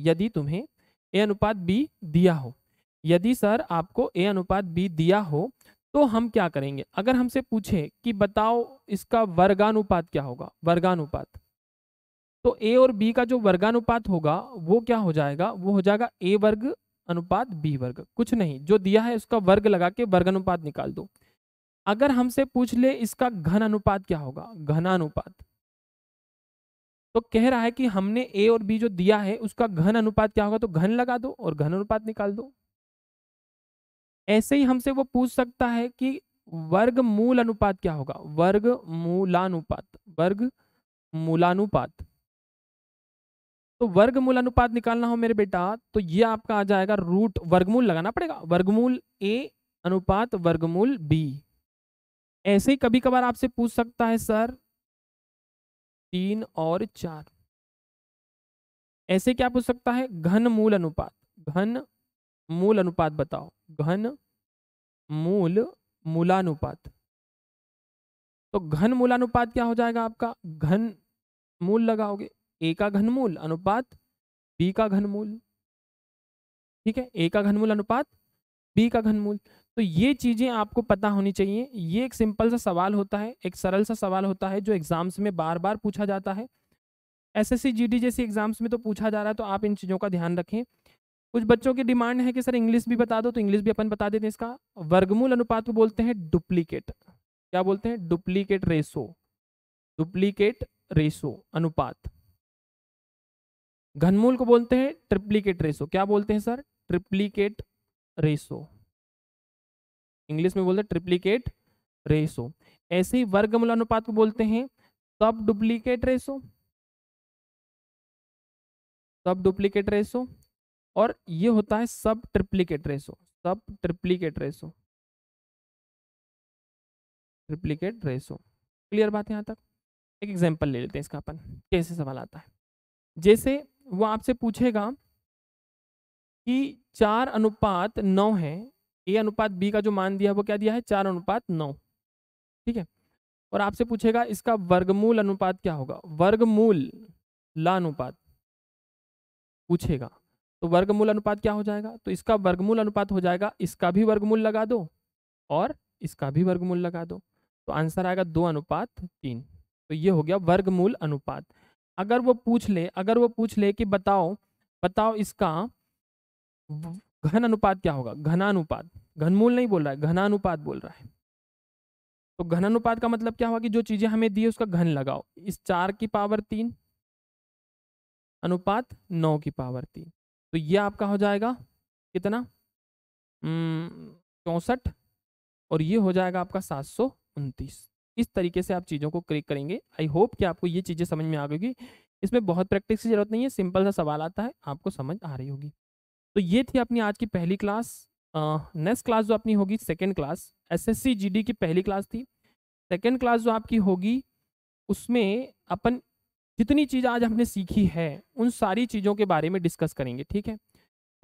[SPEAKER 1] यदि तुम्हें ए अनुपात बी दिया हो यदि सर आपको ए अनुपात बी दिया हो तो हम क्या करेंगे अगर हमसे पूछे कि बताओ इसका वर्गानुपात क्या होगा वर्गानुपात तो ए और बी का जो वर्गानुपात होगा वो क्या हो जाएगा वो हो जाएगा ए वर्ग अनुपात बी वर्ग कुछ नहीं जो दिया है उसका वर्ग लगा के वर्ग अनुपात निकाल दो अगर हमसे पूछ ले इसका घन अनुपात क्या होगा घनानुपात तो कह रहा है कि हमने ए और बी जो दिया है उसका घन अनुपात क्या होगा तो घन लगा दो और घन अनुपात निकाल दो ऐसे ही हमसे वो पूछ सकता है कि वर्ग मूल अनुपात क्या होगा वर्ग मूलानुपात वर्ग मूलानुपात तो वर्ग मूलानुपात निकालना हो मेरे बेटा तो ये आपका आ जाएगा रूट वर्गमूल लगाना पड़ेगा वर्गमूल ए अनुपात वर्गमूल बी ऐसे ही कभी कभार आपसे पूछ सकता है सर तीन और चार ऐसे क्या पूछ सकता है घन मूल अनुपात घन मूल अनुपात बताओ घन मूल मूलानुपात तो घन मूलानुपात क्या हो जाएगा आपका घन मूल लगाओगे ए का घनमूल अनुपात बी का घनमूल ठीक है ए का घनमूल अनुपात बी का घनमूल तो ये चीज़ें आपको पता होनी चाहिए ये एक सिंपल सा सवाल होता है एक सरल सा सवाल होता है जो एग्ज़ाम्स में बार बार पूछा जाता है एस एस जैसी एग्ज़ाम्स में तो पूछा जा रहा है तो आप इन चीज़ों का ध्यान रखें कुछ बच्चों की डिमांड है कि सर इंग्लिश भी बता दो तो इंग्लिश भी अपन बता देते हैं इसका वर्गमूल अनुपात को बोलते हैं डुप्लीकेट क्या बोलते हैं डुप्लीकेट रेसो डुप्लीकेट रेसो अनुपात घनमूल को बोलते हैं ट्रिप्लीकेट रेसो क्या बोलते हैं सर ट्रिप्लीकेट रेसो इंग्लिश में बोलते हैं ट्रिप्लीकेट रेशो ऐसे ही वर्गमूल अनुपात को बोलते हैं sub duplicate ratio sub duplicate ratio और ये होता है sub triplicate ratio sub
[SPEAKER 2] triplicate ratio triplicate ratio clear
[SPEAKER 1] बात यहाँ तक एक एग्जाम्पल ले लेते हैं इसका अपन कैसे सवाल आता है जैसे वो आपसे पूछेगा कि चार अनुपात नौ है ए अनुपात बी का जो मान दिया है वो क्या दिया है चार अनुपात नौ ठीक है और आपसे पूछेगा इसका वर्गमूल अनुपात क्या होगा वर्गमूल ला अनुपात पूछेगा तो वर्गमूल अनुपात क्या हो जाएगा तो इसका वर्गमूल अनुपात हो जाएगा इसका भी वर्गमूल लगा दो और इसका भी वर्गमूल लगा दो तो आंसर आएगा दो अनुपात तीन तो ये हो गया वर्गमूल अनुपात अगर वो पूछ ले अगर वो पूछ ले कि बताओ बताओ इसका घन अनुपात क्या होगा घनानुपात घनमूल नहीं बोल रहा है घनानुपात बोल रहा है तो घनानुपात का मतलब क्या हुआ कि जो चीजें हमें दी है उसका घन लगाओ इस चार की पावर तीन अनुपात नौ की पावर तीन तो ये आपका हो जाएगा कितना हम्म, चौंसठ और ये हो जाएगा आपका सात सौ उनतीस इस तरीके से आप चीज़ों को क्रिक करेंगे आई होप कि आपको ये चीज़ें समझ में आ गई इसमें बहुत प्रैक्टिस की जरूरत नहीं है सिंपल सा सवाल आता है आपको समझ आ रही होगी तो ये थी अपनी आज की पहली क्लास नेक्स्ट क्लास जो अपनी होगी सेकेंड क्लास एसएससी जीडी की पहली क्लास थी सेकेंड क्लास जो आपकी होगी उसमें अपन जितनी चीज़ आज हमने सीखी है उन सारी चीज़ों के बारे में डिस्कस करेंगे ठीक है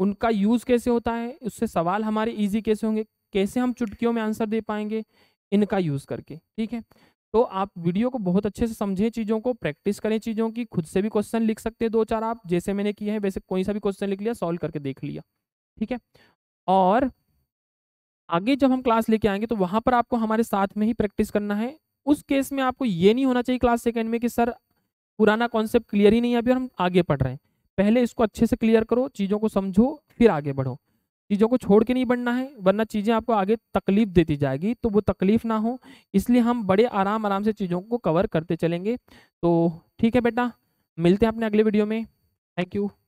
[SPEAKER 1] उनका यूज़ कैसे होता है उससे सवाल हमारे इजी कैसे होंगे कैसे हम चुटकियों में आंसर दे पाएंगे इनका यूज़ करके ठीक है तो आप वीडियो को बहुत अच्छे से समझें चीज़ों को प्रैक्टिस करें चीज़ों की खुद से भी क्वेश्चन लिख सकते हैं दो चार आप जैसे मैंने किए हैं वैसे कोई सा भी क्वेश्चन लिख लिया सॉल्व करके देख लिया ठीक है और आगे जब हम क्लास लेके आएंगे तो वहाँ पर आपको हमारे साथ में ही प्रैक्टिस करना है उस केस में आपको ये नहीं होना चाहिए क्लास सेकेंड में कि सर पुराना कॉन्सेप्ट क्लियर ही नहीं है अभी और हम आगे पढ़ रहे हैं पहले इसको अच्छे से क्लियर करो चीज़ों को समझो फिर आगे बढ़ो चीज़ों को छोड़ के नहीं बढ़ना है वरना चीज़ें आपको आगे तकलीफ देती जाएगी तो वो तकलीफ ना हो इसलिए हम बड़े आराम आराम से चीज़ों को कवर करते चलेंगे तो ठीक है बेटा मिलते हैं अपने अगले वीडियो में
[SPEAKER 2] थैंक यू